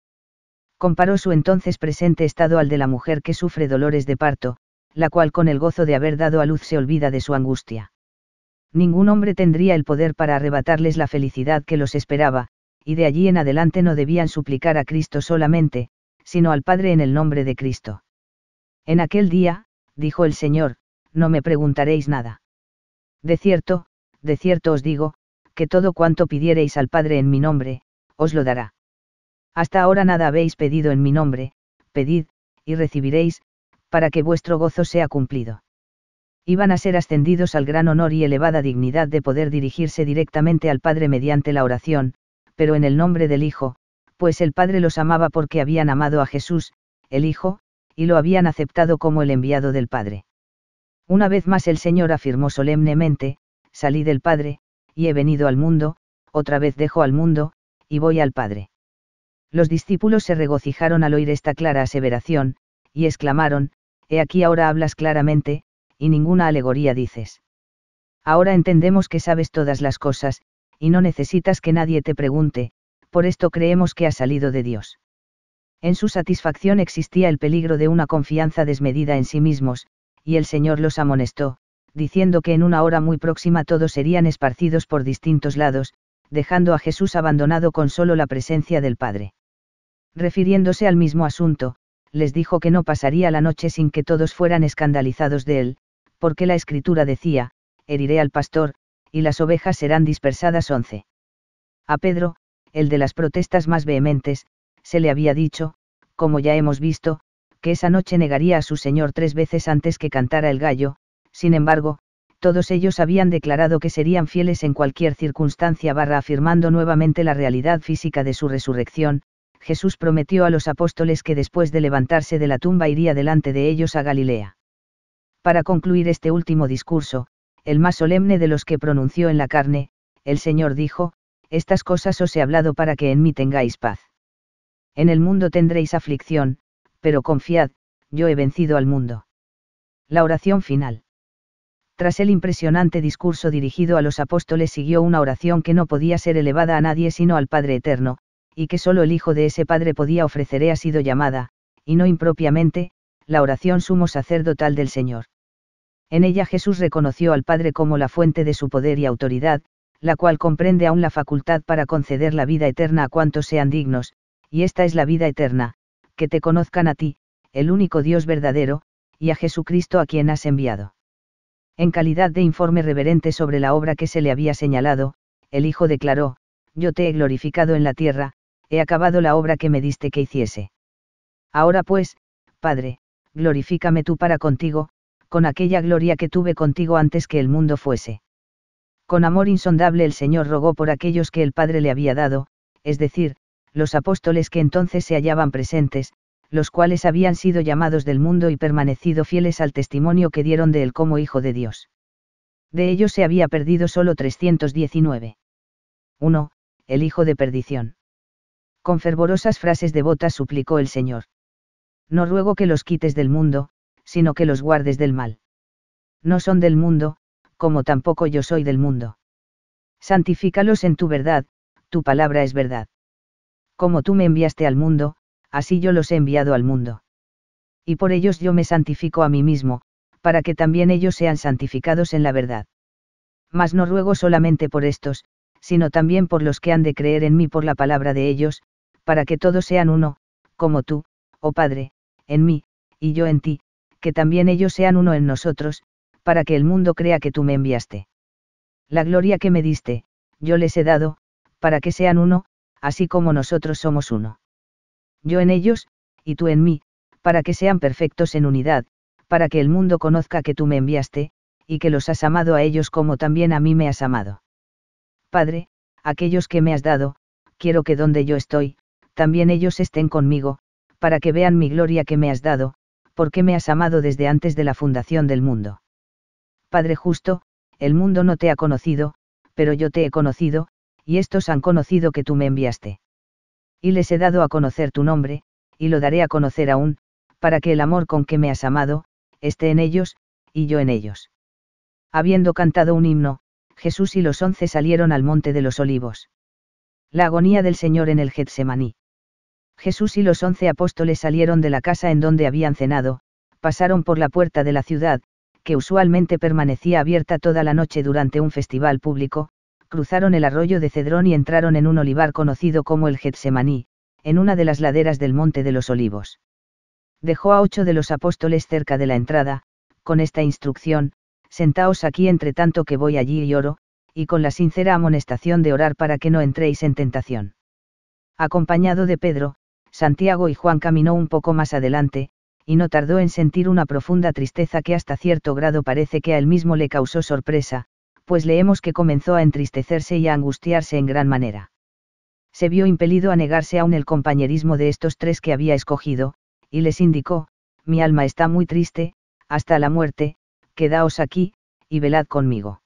Comparó su entonces presente estado al de la mujer que sufre dolores de parto, la cual con el gozo de haber dado a luz se olvida de su angustia. Ningún hombre tendría el poder para arrebatarles la felicidad que los esperaba, y de allí en adelante no debían suplicar a Cristo solamente, sino al Padre en el nombre de Cristo. En aquel día, dijo el Señor, no me preguntaréis nada. De cierto, de cierto os digo, que todo cuanto pidiereis al Padre en mi nombre, os lo dará. Hasta ahora nada habéis pedido en mi nombre, pedid, y recibiréis, para que vuestro gozo sea cumplido. Iban a ser ascendidos al gran honor y elevada dignidad de poder dirigirse directamente al Padre mediante la oración, pero en el nombre del Hijo, pues el Padre los amaba porque habían amado a Jesús, el Hijo, y lo habían aceptado como el enviado del Padre. Una vez más el Señor afirmó solemnemente, salí del Padre, y he venido al mundo, otra vez dejo al mundo, y voy al Padre. Los discípulos se regocijaron al oír esta clara aseveración, y exclamaron, He aquí ahora hablas claramente, y ninguna alegoría dices. Ahora entendemos que sabes todas las cosas, y no necesitas que nadie te pregunte, por esto creemos que has salido de Dios. En su satisfacción existía el peligro de una confianza desmedida en sí mismos, y el Señor los amonestó, diciendo que en una hora muy próxima todos serían esparcidos por distintos lados, dejando a Jesús abandonado con solo la presencia del Padre. Refiriéndose al mismo asunto, les dijo que no pasaría la noche sin que todos fueran escandalizados de él, porque la escritura decía, heriré al pastor, y las ovejas serán dispersadas once. A Pedro, el de las protestas más vehementes, se le había dicho, como ya hemos visto, que esa noche negaría a su señor tres veces antes que cantara el gallo, sin embargo, todos ellos habían declarado que serían fieles en cualquier circunstancia barra afirmando nuevamente la realidad física de su resurrección, Jesús prometió a los apóstoles que después de levantarse de la tumba iría delante de ellos a Galilea. Para concluir este último discurso, el más solemne de los que pronunció en la carne, el Señor dijo, Estas cosas os he hablado para que en mí tengáis paz. En el mundo tendréis aflicción, pero confiad, yo he vencido al mundo. La oración final. Tras el impresionante discurso dirigido a los apóstoles siguió una oración que no podía ser elevada a nadie sino al Padre Eterno, y que solo el Hijo de ese Padre podía ofrecer ha sido llamada, y no impropiamente, la oración sumo sacerdotal del Señor. En ella Jesús reconoció al Padre como la fuente de su poder y autoridad, la cual comprende aún la facultad para conceder la vida eterna a cuantos sean dignos, y esta es la vida eterna, que te conozcan a ti, el único Dios verdadero, y a Jesucristo a quien has enviado. En calidad de informe reverente sobre la obra que se le había señalado, el Hijo declaró, Yo te he glorificado en la tierra, he acabado la obra que me diste que hiciese. Ahora pues, Padre, glorifícame tú para contigo, con aquella gloria que tuve contigo antes que el mundo fuese. Con amor insondable el Señor rogó por aquellos que el Padre le había dado, es decir, los apóstoles que entonces se hallaban presentes, los cuales habían sido llamados del mundo y permanecido fieles al testimonio que dieron de él como Hijo de Dios. De ellos se había perdido solo 319. 1. El Hijo de Perdición. Con fervorosas frases devotas suplicó el Señor. No ruego que los quites del mundo, sino que los guardes del mal. No son del mundo, como tampoco yo soy del mundo. Santifícalos en tu verdad, tu palabra es verdad como tú me enviaste al mundo, así yo los he enviado al mundo. Y por ellos yo me santifico a mí mismo, para que también ellos sean santificados en la verdad. Mas no ruego solamente por estos, sino también por los que han de creer en mí por la palabra de ellos, para que todos sean uno, como tú, oh Padre, en mí, y yo en ti, que también ellos sean uno en nosotros, para que el mundo crea que tú me enviaste. La gloria que me diste, yo les he dado, para que sean uno, así como nosotros somos uno. Yo en ellos, y tú en mí, para que sean perfectos en unidad, para que el mundo conozca que tú me enviaste, y que los has amado a ellos como también a mí me has amado. Padre, aquellos que me has dado, quiero que donde yo estoy, también ellos estén conmigo, para que vean mi gloria que me has dado, porque me has amado desde antes de la fundación del mundo. Padre justo, el mundo no te ha conocido, pero yo te he conocido, y estos han conocido que tú me enviaste. Y les he dado a conocer tu nombre, y lo daré a conocer aún, para que el amor con que me has amado, esté en ellos, y yo en ellos. Habiendo cantado un himno, Jesús y los once salieron al monte de los olivos. La agonía del Señor en el Getsemaní. Jesús y los once apóstoles salieron de la casa en donde habían cenado, pasaron por la puerta de la ciudad, que usualmente permanecía abierta toda la noche durante un festival público, cruzaron el arroyo de Cedrón y entraron en un olivar conocido como el Getsemaní, en una de las laderas del Monte de los Olivos. Dejó a ocho de los apóstoles cerca de la entrada, con esta instrucción, sentaos aquí entre tanto que voy allí y oro, y con la sincera amonestación de orar para que no entréis en tentación. Acompañado de Pedro, Santiago y Juan caminó un poco más adelante, y no tardó en sentir una profunda tristeza que hasta cierto grado parece que a él mismo le causó sorpresa, pues leemos que comenzó a entristecerse y a angustiarse en gran manera. Se vio impelido a negarse aún el compañerismo de estos tres que había escogido, y les indicó, mi alma está muy triste, hasta la muerte, quedaos aquí, y velad conmigo.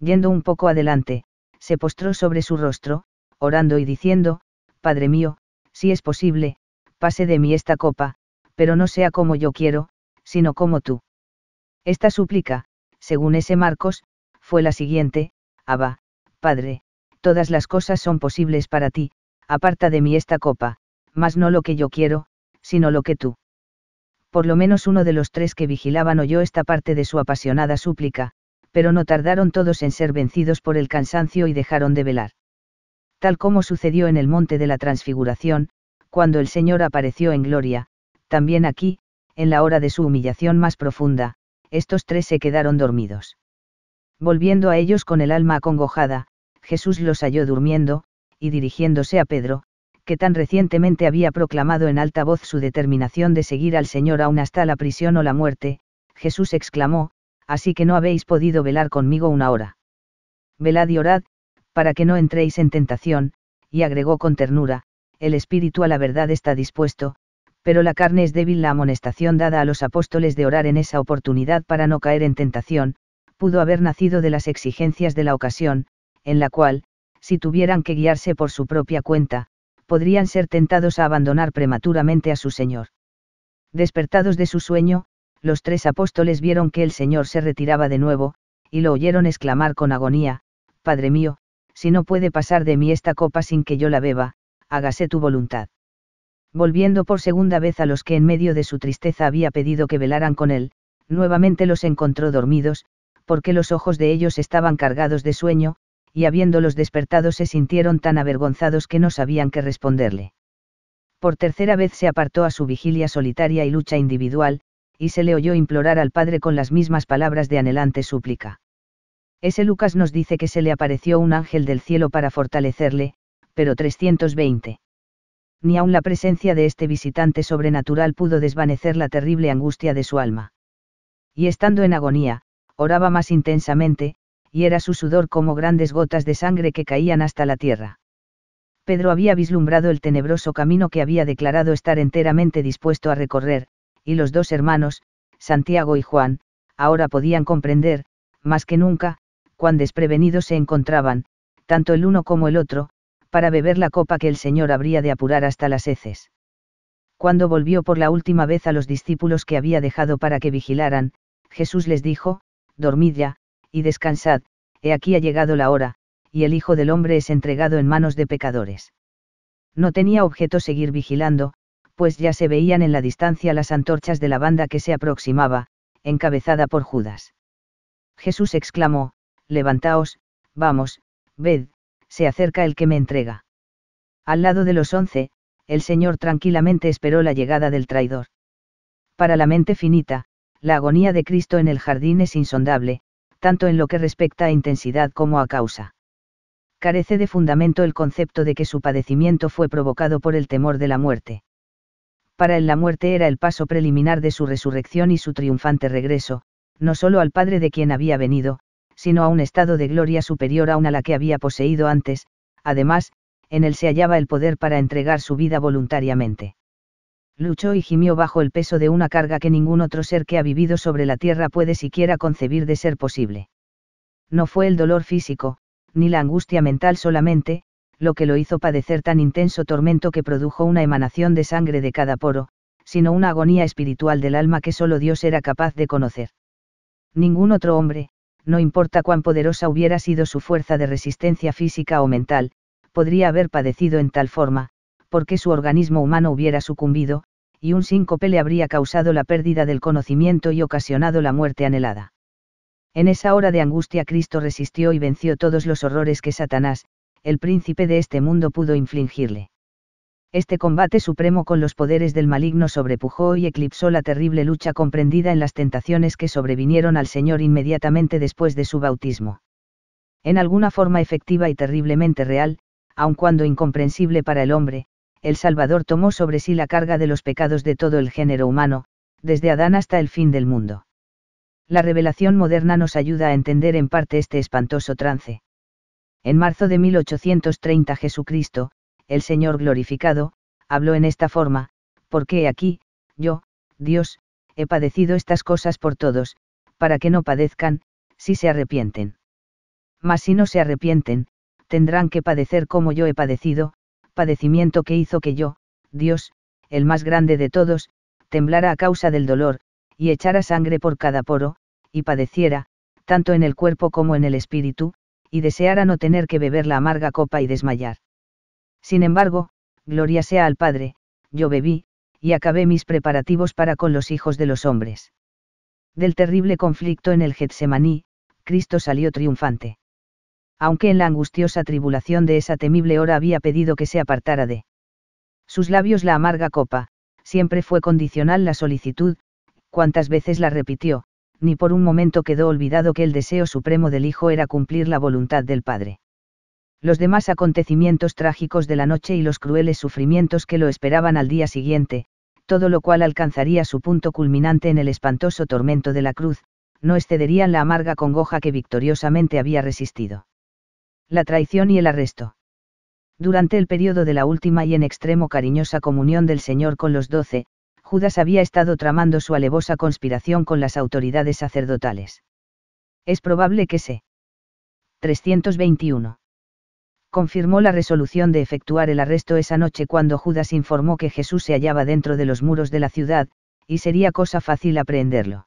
Yendo un poco adelante, se postró sobre su rostro, orando y diciendo, Padre mío, si es posible, pase de mí esta copa, pero no sea como yo quiero, sino como tú. Esta súplica, según ese Marcos, fue la siguiente, Abba, Padre, todas las cosas son posibles para ti, aparta de mí esta copa, mas no lo que yo quiero, sino lo que tú. Por lo menos uno de los tres que vigilaban oyó esta parte de su apasionada súplica, pero no tardaron todos en ser vencidos por el cansancio y dejaron de velar. Tal como sucedió en el monte de la transfiguración, cuando el Señor apareció en gloria, también aquí, en la hora de su humillación más profunda, estos tres se quedaron dormidos. Volviendo a ellos con el alma acongojada, Jesús los halló durmiendo, y dirigiéndose a Pedro, que tan recientemente había proclamado en alta voz su determinación de seguir al Señor aún hasta la prisión o la muerte, Jesús exclamó, Así que no habéis podido velar conmigo una hora. Velad y orad, para que no entréis en tentación, y agregó con ternura, el espíritu a la verdad está dispuesto, pero la carne es débil. La amonestación dada a los apóstoles de orar en esa oportunidad para no caer en tentación, pudo haber nacido de las exigencias de la ocasión, en la cual, si tuvieran que guiarse por su propia cuenta, podrían ser tentados a abandonar prematuramente a su Señor. Despertados de su sueño, los tres apóstoles vieron que el Señor se retiraba de nuevo, y lo oyeron exclamar con agonía, Padre mío, si no puede pasar de mí esta copa sin que yo la beba, hágase tu voluntad. Volviendo por segunda vez a los que en medio de su tristeza había pedido que velaran con él, nuevamente los encontró dormidos, porque los ojos de ellos estaban cargados de sueño, y habiéndolos despertado se sintieron tan avergonzados que no sabían qué responderle. Por tercera vez se apartó a su vigilia solitaria y lucha individual, y se le oyó implorar al Padre con las mismas palabras de anhelante súplica. Ese Lucas nos dice que se le apareció un ángel del cielo para fortalecerle, pero 320. Ni aun la presencia de este visitante sobrenatural pudo desvanecer la terrible angustia de su alma. Y estando en agonía, oraba más intensamente, y era su sudor como grandes gotas de sangre que caían hasta la tierra. Pedro había vislumbrado el tenebroso camino que había declarado estar enteramente dispuesto a recorrer, y los dos hermanos, Santiago y Juan, ahora podían comprender, más que nunca, cuán desprevenidos se encontraban, tanto el uno como el otro, para beber la copa que el Señor habría de apurar hasta las heces. Cuando volvió por la última vez a los discípulos que había dejado para que vigilaran, Jesús les dijo, dormid ya, y descansad, he aquí ha llegado la hora, y el Hijo del Hombre es entregado en manos de pecadores. No tenía objeto seguir vigilando, pues ya se veían en la distancia las antorchas de la banda que se aproximaba, encabezada por Judas. Jesús exclamó, Levantaos, vamos, ved, se acerca el que me entrega. Al lado de los once, el Señor tranquilamente esperó la llegada del traidor. Para la mente finita, la agonía de Cristo en el jardín es insondable, tanto en lo que respecta a intensidad como a causa. Carece de fundamento el concepto de que su padecimiento fue provocado por el temor de la muerte. Para él la muerte era el paso preliminar de su resurrección y su triunfante regreso, no solo al Padre de quien había venido, sino a un estado de gloria superior aún a la que había poseído antes, además, en él se hallaba el poder para entregar su vida voluntariamente luchó y gimió bajo el peso de una carga que ningún otro ser que ha vivido sobre la tierra puede siquiera concebir de ser posible. No fue el dolor físico, ni la angustia mental solamente, lo que lo hizo padecer tan intenso tormento que produjo una emanación de sangre de cada poro, sino una agonía espiritual del alma que solo Dios era capaz de conocer. Ningún otro hombre, no importa cuán poderosa hubiera sido su fuerza de resistencia física o mental, podría haber padecido en tal forma, porque su organismo humano hubiera sucumbido, y un síncope le habría causado la pérdida del conocimiento y ocasionado la muerte anhelada. En esa hora de angustia Cristo resistió y venció todos los horrores que Satanás, el príncipe de este mundo, pudo infligirle. Este combate supremo con los poderes del maligno sobrepujó y eclipsó la terrible lucha comprendida en las tentaciones que sobrevinieron al Señor inmediatamente después de su bautismo. En alguna forma efectiva y terriblemente real, aun cuando incomprensible para el hombre, el Salvador tomó sobre sí la carga de los pecados de todo el género humano, desde Adán hasta el fin del mundo. La revelación moderna nos ayuda a entender en parte este espantoso trance. En marzo de 1830 Jesucristo, el Señor glorificado, habló en esta forma, porque aquí, yo, Dios, he padecido estas cosas por todos, para que no padezcan, si se arrepienten. Mas si no se arrepienten, tendrán que padecer como yo he padecido, padecimiento que hizo que yo, Dios, el más grande de todos, temblara a causa del dolor, y echara sangre por cada poro, y padeciera, tanto en el cuerpo como en el espíritu, y deseara no tener que beber la amarga copa y desmayar. Sin embargo, gloria sea al Padre, yo bebí, y acabé mis preparativos para con los hijos de los hombres. Del terrible conflicto en el Getsemaní, Cristo salió triunfante aunque en la angustiosa tribulación de esa temible hora había pedido que se apartara de sus labios la amarga copa, siempre fue condicional la solicitud, cuantas veces la repitió, ni por un momento quedó olvidado que el deseo supremo del Hijo era cumplir la voluntad del Padre. Los demás acontecimientos trágicos de la noche y los crueles sufrimientos que lo esperaban al día siguiente, todo lo cual alcanzaría su punto culminante en el espantoso tormento de la cruz, no excederían la amarga congoja que victoriosamente había resistido la traición y el arresto. Durante el periodo de la última y en extremo cariñosa comunión del Señor con los doce, Judas había estado tramando su alevosa conspiración con las autoridades sacerdotales. Es probable que se. 321. Confirmó la resolución de efectuar el arresto esa noche cuando Judas informó que Jesús se hallaba dentro de los muros de la ciudad, y sería cosa fácil aprehenderlo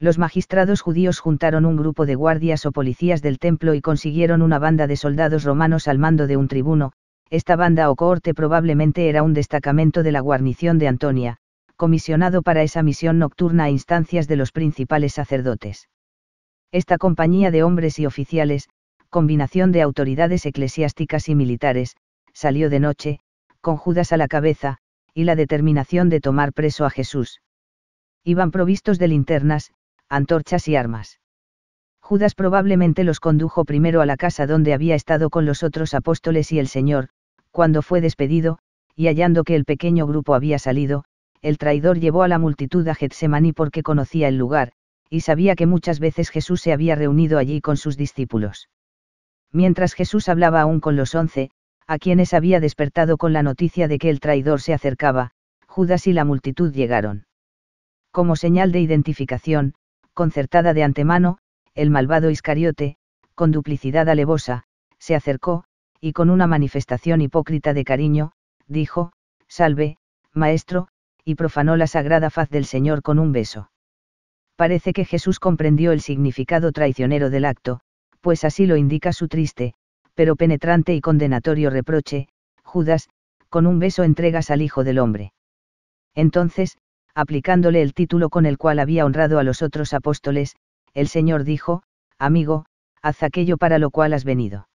los magistrados judíos juntaron un grupo de guardias o policías del templo y consiguieron una banda de soldados romanos al mando de un tribuno, esta banda o cohorte probablemente era un destacamento de la guarnición de Antonia, comisionado para esa misión nocturna a instancias de los principales sacerdotes. Esta compañía de hombres y oficiales, combinación de autoridades eclesiásticas y militares, salió de noche, con Judas a la cabeza, y la determinación de tomar preso a Jesús. Iban provistos de linternas, antorchas y armas. Judas probablemente los condujo primero a la casa donde había estado con los otros apóstoles y el Señor, cuando fue despedido, y hallando que el pequeño grupo había salido, el traidor llevó a la multitud a Getsemaní porque conocía el lugar, y sabía que muchas veces Jesús se había reunido allí con sus discípulos. Mientras Jesús hablaba aún con los once, a quienes había despertado con la noticia de que el traidor se acercaba, Judas y la multitud llegaron. Como señal de identificación, concertada de antemano, el malvado Iscariote, con duplicidad alevosa, se acercó, y con una manifestación hipócrita de cariño, dijo, Salve, maestro, y profanó la sagrada faz del Señor con un beso. Parece que Jesús comprendió el significado traicionero del acto, pues así lo indica su triste, pero penetrante y condenatorio reproche, Judas, con un beso entregas al Hijo del Hombre. Entonces, aplicándole el título con el cual había honrado a los otros apóstoles, el Señor dijo, Amigo, haz aquello para lo cual has venido.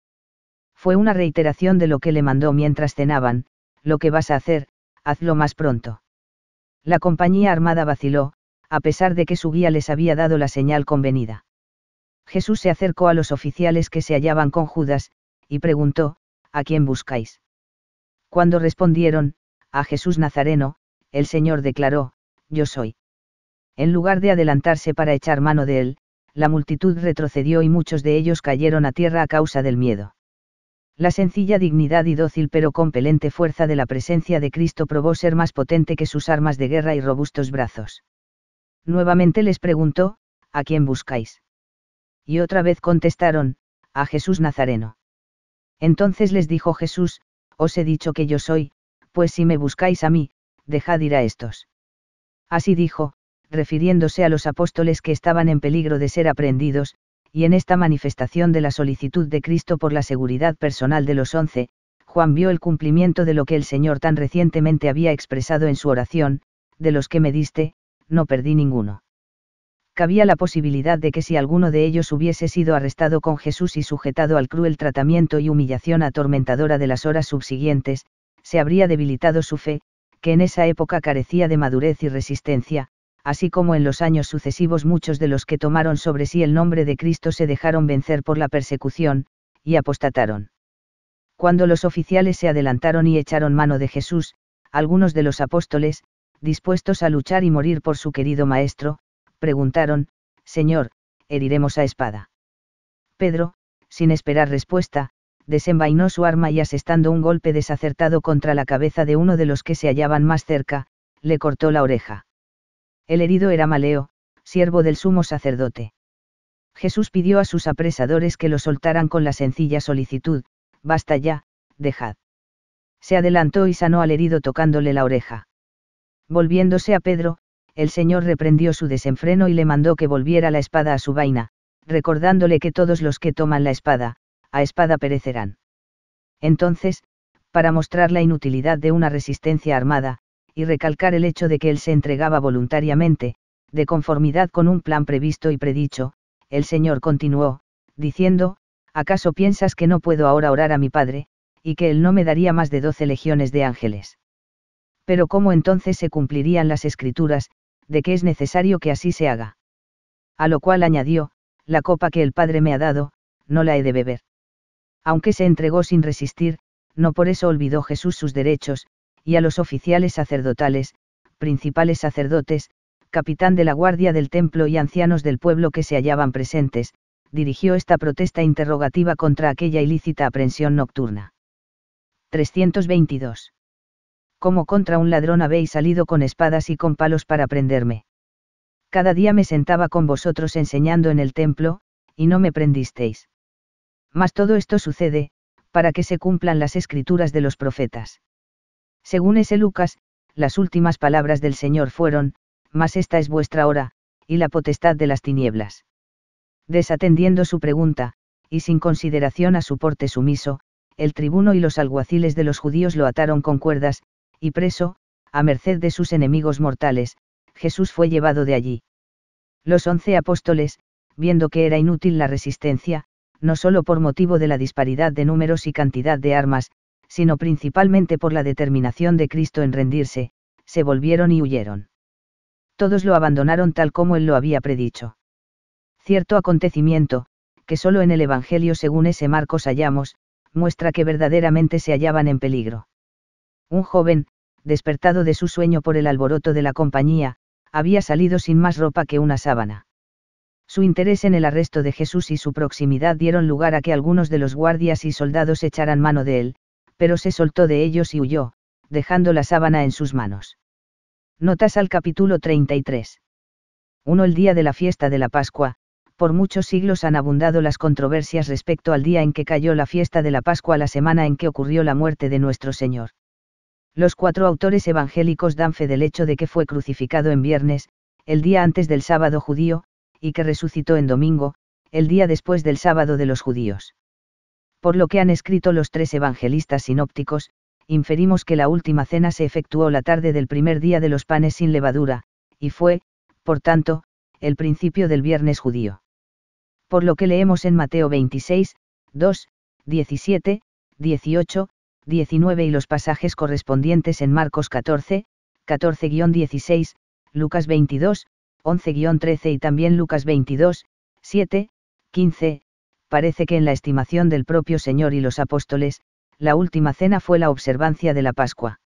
Fue una reiteración de lo que le mandó mientras cenaban, lo que vas a hacer, hazlo más pronto. La compañía armada vaciló, a pesar de que su guía les había dado la señal convenida. Jesús se acercó a los oficiales que se hallaban con Judas, y preguntó, ¿A quién buscáis? Cuando respondieron, a Jesús Nazareno, el Señor declaró, yo soy. En lugar de adelantarse para echar mano de él, la multitud retrocedió y muchos de ellos cayeron a tierra a causa del miedo. La sencilla dignidad y dócil pero compelente fuerza de la presencia de Cristo probó ser más potente que sus armas de guerra y robustos brazos. Nuevamente les preguntó, ¿a quién buscáis? Y otra vez contestaron, a Jesús Nazareno. Entonces les dijo Jesús, os he dicho que yo soy, pues si me buscáis a mí, dejad ir a estos. Así dijo, refiriéndose a los apóstoles que estaban en peligro de ser aprehendidos, y en esta manifestación de la solicitud de Cristo por la seguridad personal de los once, Juan vio el cumplimiento de lo que el Señor tan recientemente había expresado en su oración, de los que me diste, no perdí ninguno. Cabía la posibilidad de que si alguno de ellos hubiese sido arrestado con Jesús y sujetado al cruel tratamiento y humillación atormentadora de las horas subsiguientes, se habría debilitado su fe, que en esa época carecía de madurez y resistencia, así como en los años sucesivos muchos de los que tomaron sobre sí el nombre de Cristo se dejaron vencer por la persecución, y apostataron. Cuando los oficiales se adelantaron y echaron mano de Jesús, algunos de los apóstoles, dispuestos a luchar y morir por su querido Maestro, preguntaron, Señor, heriremos a espada. Pedro, sin esperar respuesta, desenvainó su arma y asestando un golpe desacertado contra la cabeza de uno de los que se hallaban más cerca, le cortó la oreja. El herido era Maleo, siervo del sumo sacerdote. Jesús pidió a sus apresadores que lo soltaran con la sencilla solicitud, basta ya, dejad. Se adelantó y sanó al herido tocándole la oreja. Volviéndose a Pedro, el Señor reprendió su desenfreno y le mandó que volviera la espada a su vaina, recordándole que todos los que toman la espada, a espada perecerán. Entonces, para mostrar la inutilidad de una resistencia armada, y recalcar el hecho de que él se entregaba voluntariamente, de conformidad con un plan previsto y predicho, el Señor continuó, diciendo, ¿acaso piensas que no puedo ahora orar a mi Padre, y que Él no me daría más de doce legiones de ángeles? Pero ¿cómo entonces se cumplirían las escrituras, de que es necesario que así se haga? A lo cual añadió, la copa que el Padre me ha dado, no la he de beber. Aunque se entregó sin resistir, no por eso olvidó Jesús sus derechos, y a los oficiales sacerdotales, principales sacerdotes, capitán de la guardia del templo y ancianos del pueblo que se hallaban presentes, dirigió esta protesta interrogativa contra aquella ilícita aprensión nocturna. 322. Como contra un ladrón habéis salido con espadas y con palos para prenderme? Cada día me sentaba con vosotros enseñando en el templo, y no me prendisteis. Mas todo esto sucede, para que se cumplan las escrituras de los profetas. Según ese Lucas, las últimas palabras del Señor fueron, Mas esta es vuestra hora, y la potestad de las tinieblas. Desatendiendo su pregunta, y sin consideración a su porte sumiso, el tribuno y los alguaciles de los judíos lo ataron con cuerdas, y preso, a merced de sus enemigos mortales, Jesús fue llevado de allí. Los once apóstoles, viendo que era inútil la resistencia, no solo por motivo de la disparidad de números y cantidad de armas, sino principalmente por la determinación de Cristo en rendirse, se volvieron y huyeron. Todos lo abandonaron tal como él lo había predicho. Cierto acontecimiento, que solo en el Evangelio según ese Marcos hallamos, muestra que verdaderamente se hallaban en peligro. Un joven, despertado de su sueño por el alboroto de la compañía, había salido sin más ropa que una sábana. Su interés en el arresto de Jesús y su proximidad dieron lugar a que algunos de los guardias y soldados echaran mano de él, pero se soltó de ellos y huyó, dejando la sábana en sus manos. Notas al capítulo 33. 1. El día de la fiesta de la Pascua, por muchos siglos han abundado las controversias respecto al día en que cayó la fiesta de la Pascua, la semana en que ocurrió la muerte de nuestro Señor. Los cuatro autores evangélicos dan fe del hecho de que fue crucificado en viernes, el día antes del sábado judío, y que resucitó en domingo, el día después del sábado de los judíos. Por lo que han escrito los tres evangelistas sinópticos, inferimos que la última cena se efectuó la tarde del primer día de los panes sin levadura, y fue, por tanto, el principio del viernes judío. Por lo que leemos en Mateo 26, 2, 17, 18, 19 y los pasajes correspondientes en Marcos 14, 14-16, Lucas 22, 11-13 y también Lucas 22, 7, 15, parece que en la estimación del propio Señor y los apóstoles, la última cena fue la observancia de la Pascua.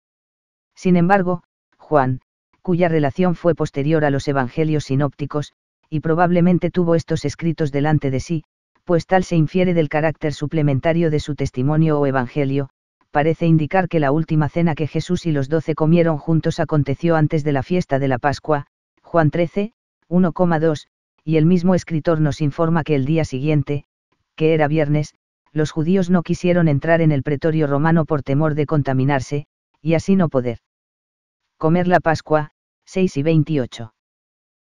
Sin embargo, Juan, cuya relación fue posterior a los evangelios sinópticos, y probablemente tuvo estos escritos delante de sí, pues tal se infiere del carácter suplementario de su testimonio o evangelio, parece indicar que la última cena que Jesús y los doce comieron juntos aconteció antes de la fiesta de la Pascua, Juan 13, 1,2, y el mismo escritor nos informa que el día siguiente, que era viernes, los judíos no quisieron entrar en el pretorio romano por temor de contaminarse, y así no poder comer la Pascua, 6 y 28.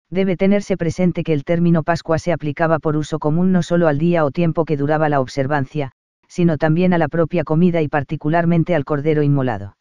Debe tenerse presente que el término Pascua se aplicaba por uso común no solo al día o tiempo que duraba la observancia, sino también a la propia comida y particularmente al cordero inmolado.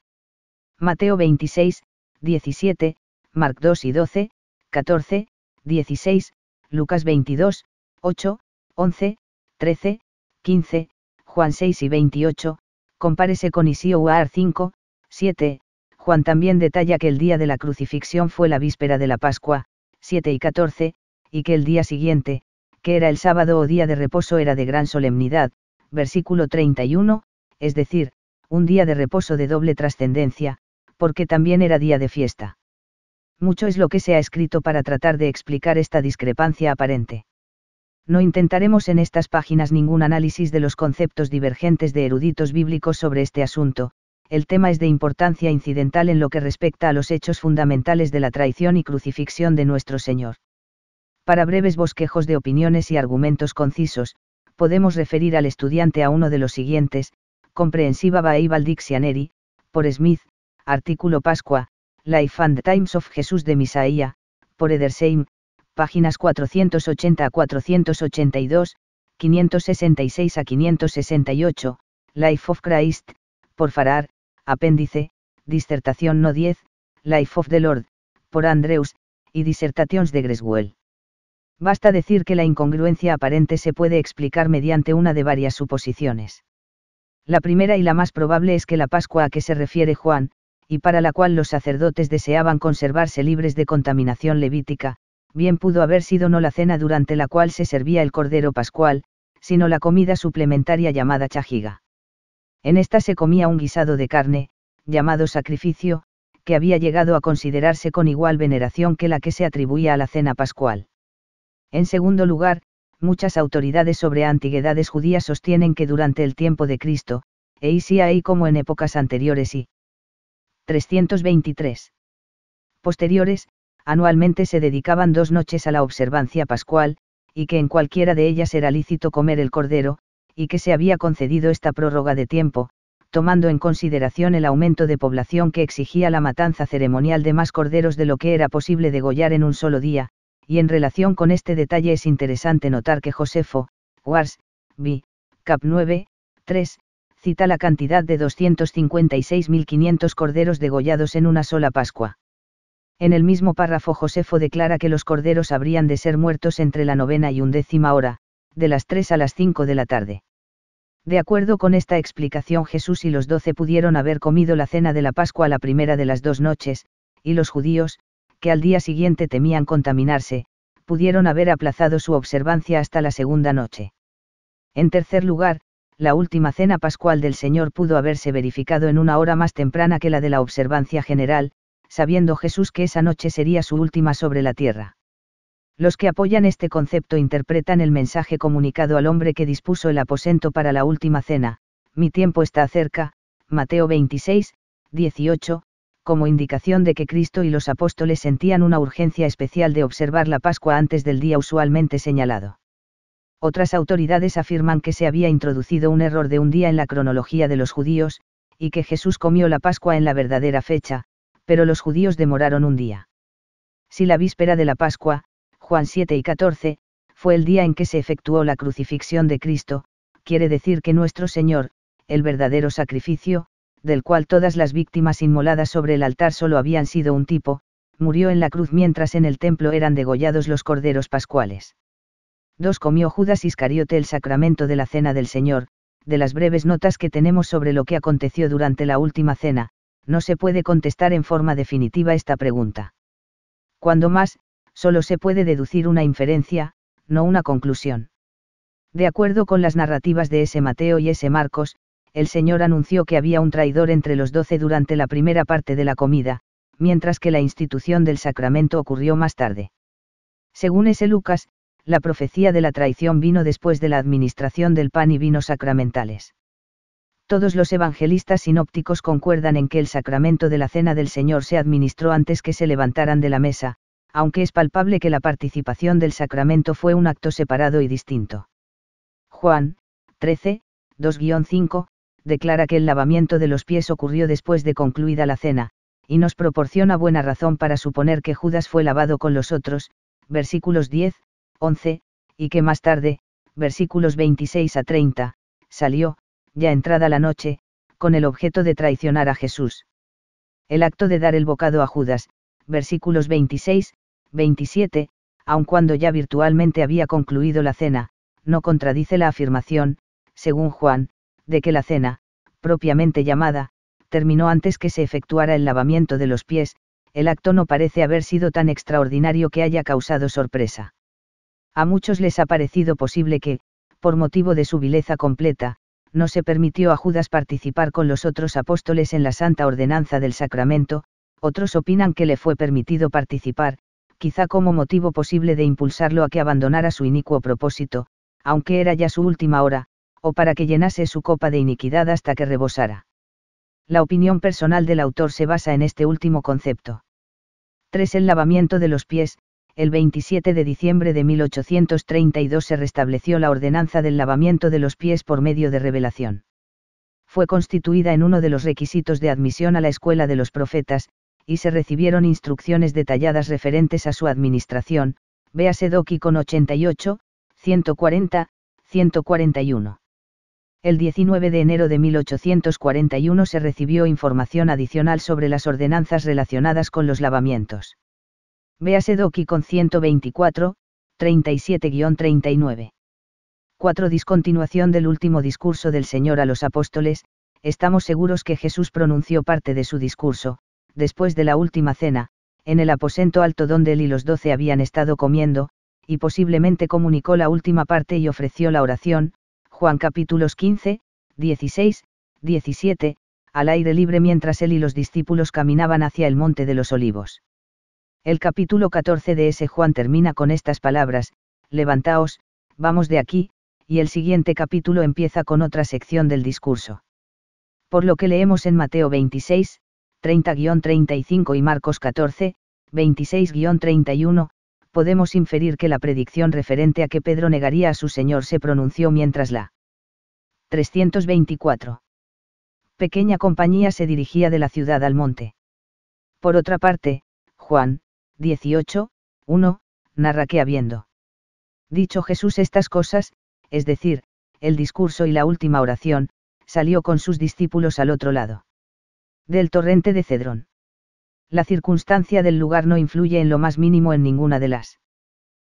Mateo 26, 17, Mark 2 y 12, 14, 16, Lucas 22, 8, 11, 13, 15, Juan 6 y 28, compárese con Isío 5, 7, Juan también detalla que el día de la crucifixión fue la víspera de la Pascua, 7 y 14, y que el día siguiente, que era el sábado o día de reposo, era de gran solemnidad, versículo 31, es decir, un día de reposo de doble trascendencia, porque también era día de fiesta mucho es lo que se ha escrito para tratar de explicar esta discrepancia aparente. No intentaremos en estas páginas ningún análisis de los conceptos divergentes de eruditos bíblicos sobre este asunto, el tema es de importancia incidental en lo que respecta a los hechos fundamentales de la traición y crucifixión de nuestro Señor. Para breves bosquejos de opiniones y argumentos concisos, podemos referir al estudiante a uno de los siguientes, Comprehensiva Bible Dictionary, por Smith, artículo Pascua, Life and Times of Jesus de Misaía, por Ederseim, páginas 480 a 482, 566 a 568, Life of Christ, por Farrar, apéndice, disertación no 10, Life of the Lord, por Andrews, y Disertations de Greswell. Basta decir que la incongruencia aparente se puede explicar mediante una de varias suposiciones. La primera y la más probable es que la Pascua a que se refiere Juan, y para la cual los sacerdotes deseaban conservarse libres de contaminación levítica, bien pudo haber sido no la cena durante la cual se servía el cordero pascual, sino la comida suplementaria llamada chajiga. En esta se comía un guisado de carne, llamado sacrificio, que había llegado a considerarse con igual veneración que la que se atribuía a la cena pascual. En segundo lugar, muchas autoridades sobre antigüedades judías sostienen que durante el tiempo de Cristo, e sí, y como en épocas anteriores y 323. Posteriores, anualmente se dedicaban dos noches a la observancia pascual, y que en cualquiera de ellas era lícito comer el cordero, y que se había concedido esta prórroga de tiempo, tomando en consideración el aumento de población que exigía la matanza ceremonial de más corderos de lo que era posible degollar en un solo día, y en relación con este detalle es interesante notar que Josefo, Wars, B, Cap 9, 3, cita la cantidad de 256.500 corderos degollados en una sola Pascua. En el mismo párrafo Josefo declara que los corderos habrían de ser muertos entre la novena y undécima hora, de las 3 a las 5 de la tarde. De acuerdo con esta explicación Jesús y los doce pudieron haber comido la cena de la Pascua la primera de las dos noches, y los judíos, que al día siguiente temían contaminarse, pudieron haber aplazado su observancia hasta la segunda noche. En tercer lugar, la última cena pascual del Señor pudo haberse verificado en una hora más temprana que la de la observancia general, sabiendo Jesús que esa noche sería su última sobre la tierra. Los que apoyan este concepto interpretan el mensaje comunicado al hombre que dispuso el aposento para la última cena, mi tiempo está cerca, Mateo 26, 18, como indicación de que Cristo y los apóstoles sentían una urgencia especial de observar la Pascua antes del día usualmente señalado. Otras autoridades afirman que se había introducido un error de un día en la cronología de los judíos, y que Jesús comió la Pascua en la verdadera fecha, pero los judíos demoraron un día. Si la víspera de la Pascua, Juan 7 y 14, fue el día en que se efectuó la crucifixión de Cristo, quiere decir que nuestro Señor, el verdadero sacrificio, del cual todas las víctimas inmoladas sobre el altar solo habían sido un tipo, murió en la cruz mientras en el templo eran degollados los corderos pascuales. 2. Comió Judas Iscariote el sacramento de la cena del Señor, de las breves notas que tenemos sobre lo que aconteció durante la última cena, no se puede contestar en forma definitiva esta pregunta. Cuando más, solo se puede deducir una inferencia, no una conclusión. De acuerdo con las narrativas de ese Mateo y ese Marcos, el Señor anunció que había un traidor entre los doce durante la primera parte de la comida, mientras que la institución del sacramento ocurrió más tarde. Según ese Lucas, la profecía de la traición vino después de la administración del pan y vinos sacramentales. Todos los evangelistas sinópticos concuerdan en que el sacramento de la cena del Señor se administró antes que se levantaran de la mesa, aunque es palpable que la participación del sacramento fue un acto separado y distinto. Juan, 13, 2-5, declara que el lavamiento de los pies ocurrió después de concluida la cena, y nos proporciona buena razón para suponer que Judas fue lavado con los otros, versículos 10, 11, y que más tarde, versículos 26 a 30, salió, ya entrada la noche, con el objeto de traicionar a Jesús. El acto de dar el bocado a Judas, versículos 26, 27, aun cuando ya virtualmente había concluido la cena, no contradice la afirmación, según Juan, de que la cena, propiamente llamada, terminó antes que se efectuara el lavamiento de los pies, el acto no parece haber sido tan extraordinario que haya causado sorpresa. A muchos les ha parecido posible que, por motivo de su vileza completa, no se permitió a Judas participar con los otros apóstoles en la santa ordenanza del sacramento, otros opinan que le fue permitido participar, quizá como motivo posible de impulsarlo a que abandonara su inicuo propósito, aunque era ya su última hora, o para que llenase su copa de iniquidad hasta que rebosara. La opinión personal del autor se basa en este último concepto. 3. El lavamiento de los pies, el 27 de diciembre de 1832 se restableció la ordenanza del lavamiento de los pies por medio de revelación. Fue constituida en uno de los requisitos de admisión a la escuela de los profetas, y se recibieron instrucciones detalladas referentes a su administración, véase Doki con 88, 140, 141. El 19 de enero de 1841 se recibió información adicional sobre las ordenanzas relacionadas con los lavamientos. Véase Doki con 124, 37-39. 4. Discontinuación del último discurso del Señor a los apóstoles, estamos seguros que Jesús pronunció parte de su discurso, después de la última cena, en el aposento alto donde él y los doce habían estado comiendo, y posiblemente comunicó la última parte y ofreció la oración, Juan capítulos 15, 16, 17, al aire libre mientras él y los discípulos caminaban hacia el monte de los olivos. El capítulo 14 de ese Juan termina con estas palabras, levantaos, vamos de aquí, y el siguiente capítulo empieza con otra sección del discurso. Por lo que leemos en Mateo 26, 30-35 y Marcos 14, 26-31, podemos inferir que la predicción referente a que Pedro negaría a su Señor se pronunció mientras la 324 pequeña compañía se dirigía de la ciudad al monte. Por otra parte, Juan, 18, 1, narra que habiendo dicho Jesús estas cosas, es decir, el discurso y la última oración, salió con sus discípulos al otro lado del torrente de Cedrón. La circunstancia del lugar no influye en lo más mínimo en ninguna de las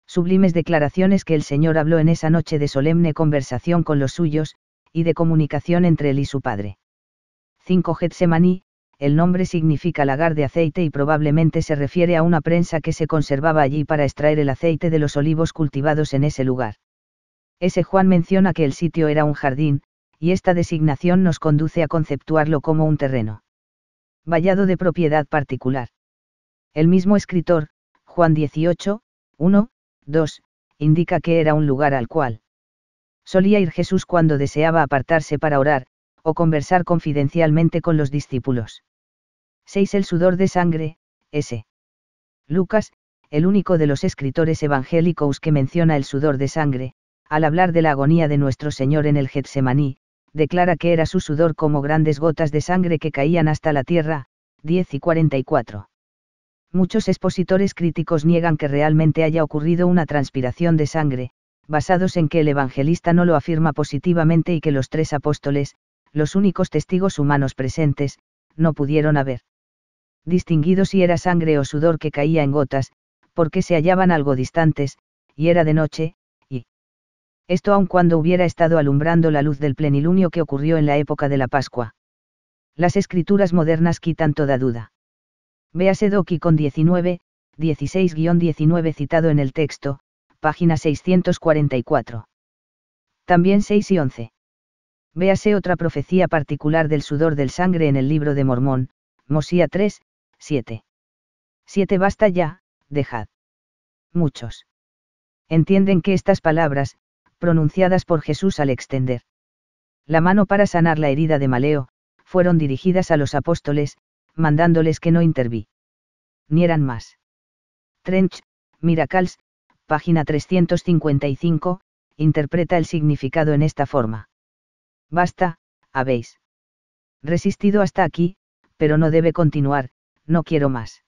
sublimes declaraciones que el Señor habló en esa noche de solemne conversación con los suyos, y de comunicación entre él y su Padre. 5 Getsemaní, el nombre significa lagar de aceite y probablemente se refiere a una prensa que se conservaba allí para extraer el aceite de los olivos cultivados en ese lugar. Ese Juan menciona que el sitio era un jardín, y esta designación nos conduce a conceptuarlo como un terreno. Vallado de propiedad particular. El mismo escritor, Juan 18, 1, 2, indica que era un lugar al cual solía ir Jesús cuando deseaba apartarse para orar, o conversar confidencialmente con los discípulos. 6. El sudor de sangre, S. Lucas, el único de los escritores evangélicos que menciona el sudor de sangre, al hablar de la agonía de nuestro Señor en el Getsemaní, declara que era su sudor como grandes gotas de sangre que caían hasta la tierra, 10 y 44. Muchos expositores críticos niegan que realmente haya ocurrido una transpiración de sangre, basados en que el evangelista no lo afirma positivamente y que los tres apóstoles, los únicos testigos humanos presentes, no pudieron haber distinguido si era sangre o sudor que caía en gotas, porque se hallaban algo distantes, y era de noche, y esto aun cuando hubiera estado alumbrando la luz del plenilunio que ocurrió en la época de la Pascua. Las escrituras modernas quitan toda duda. Véase Doki con 19, 16-19 citado en el texto, página 644. También 6 y 11. Véase otra profecía particular del sudor del sangre en el libro de Mormón, Mosía 3, 7. 7 Basta ya, dejad. Muchos. Entienden que estas palabras, pronunciadas por Jesús al extender la mano para sanar la herida de Maleo, fueron dirigidas a los apóstoles, mandándoles que no interví. Ni eran más. Trench, Miracles, página 355, interpreta el significado en esta forma. Basta, habéis resistido hasta aquí, pero no debe continuar, no quiero más.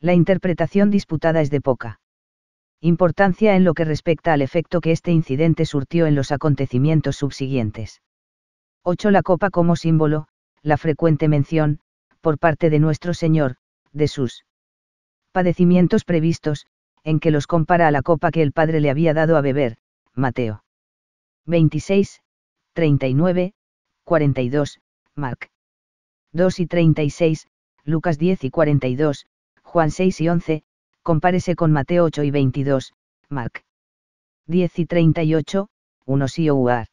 La interpretación disputada es de poca importancia en lo que respecta al efecto que este incidente surtió en los acontecimientos subsiguientes. 8. La copa como símbolo, la frecuente mención, por parte de nuestro Señor, de sus padecimientos previstos, en que los compara a la copa que el Padre le había dado a beber, Mateo. 26, 39, 42, Mark. 2 y 36, Lucas 10 y 42, Juan 6 y 11, compárese con Mateo 8 y 22, Mark. 10 y 38, 1 sí o UAR.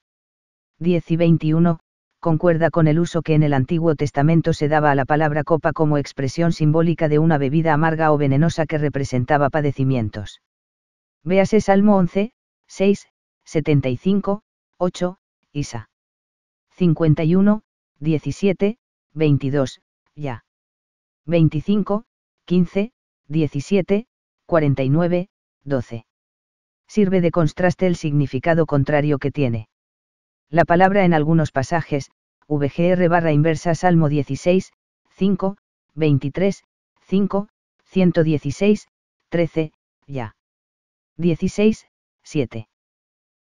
10 y 21, concuerda con el uso que en el Antiguo Testamento se daba a la palabra copa como expresión simbólica de una bebida amarga o venenosa que representaba padecimientos. Véase Salmo 11, 6, 75, 8, 51, 17, 22, ya. 25, 15, 17, 49, 12. Sirve de contraste el significado contrario que tiene. La palabra en algunos pasajes, VGR barra inversa Salmo 16, 5, 23, 5, 116, 13, ya. 16, 7.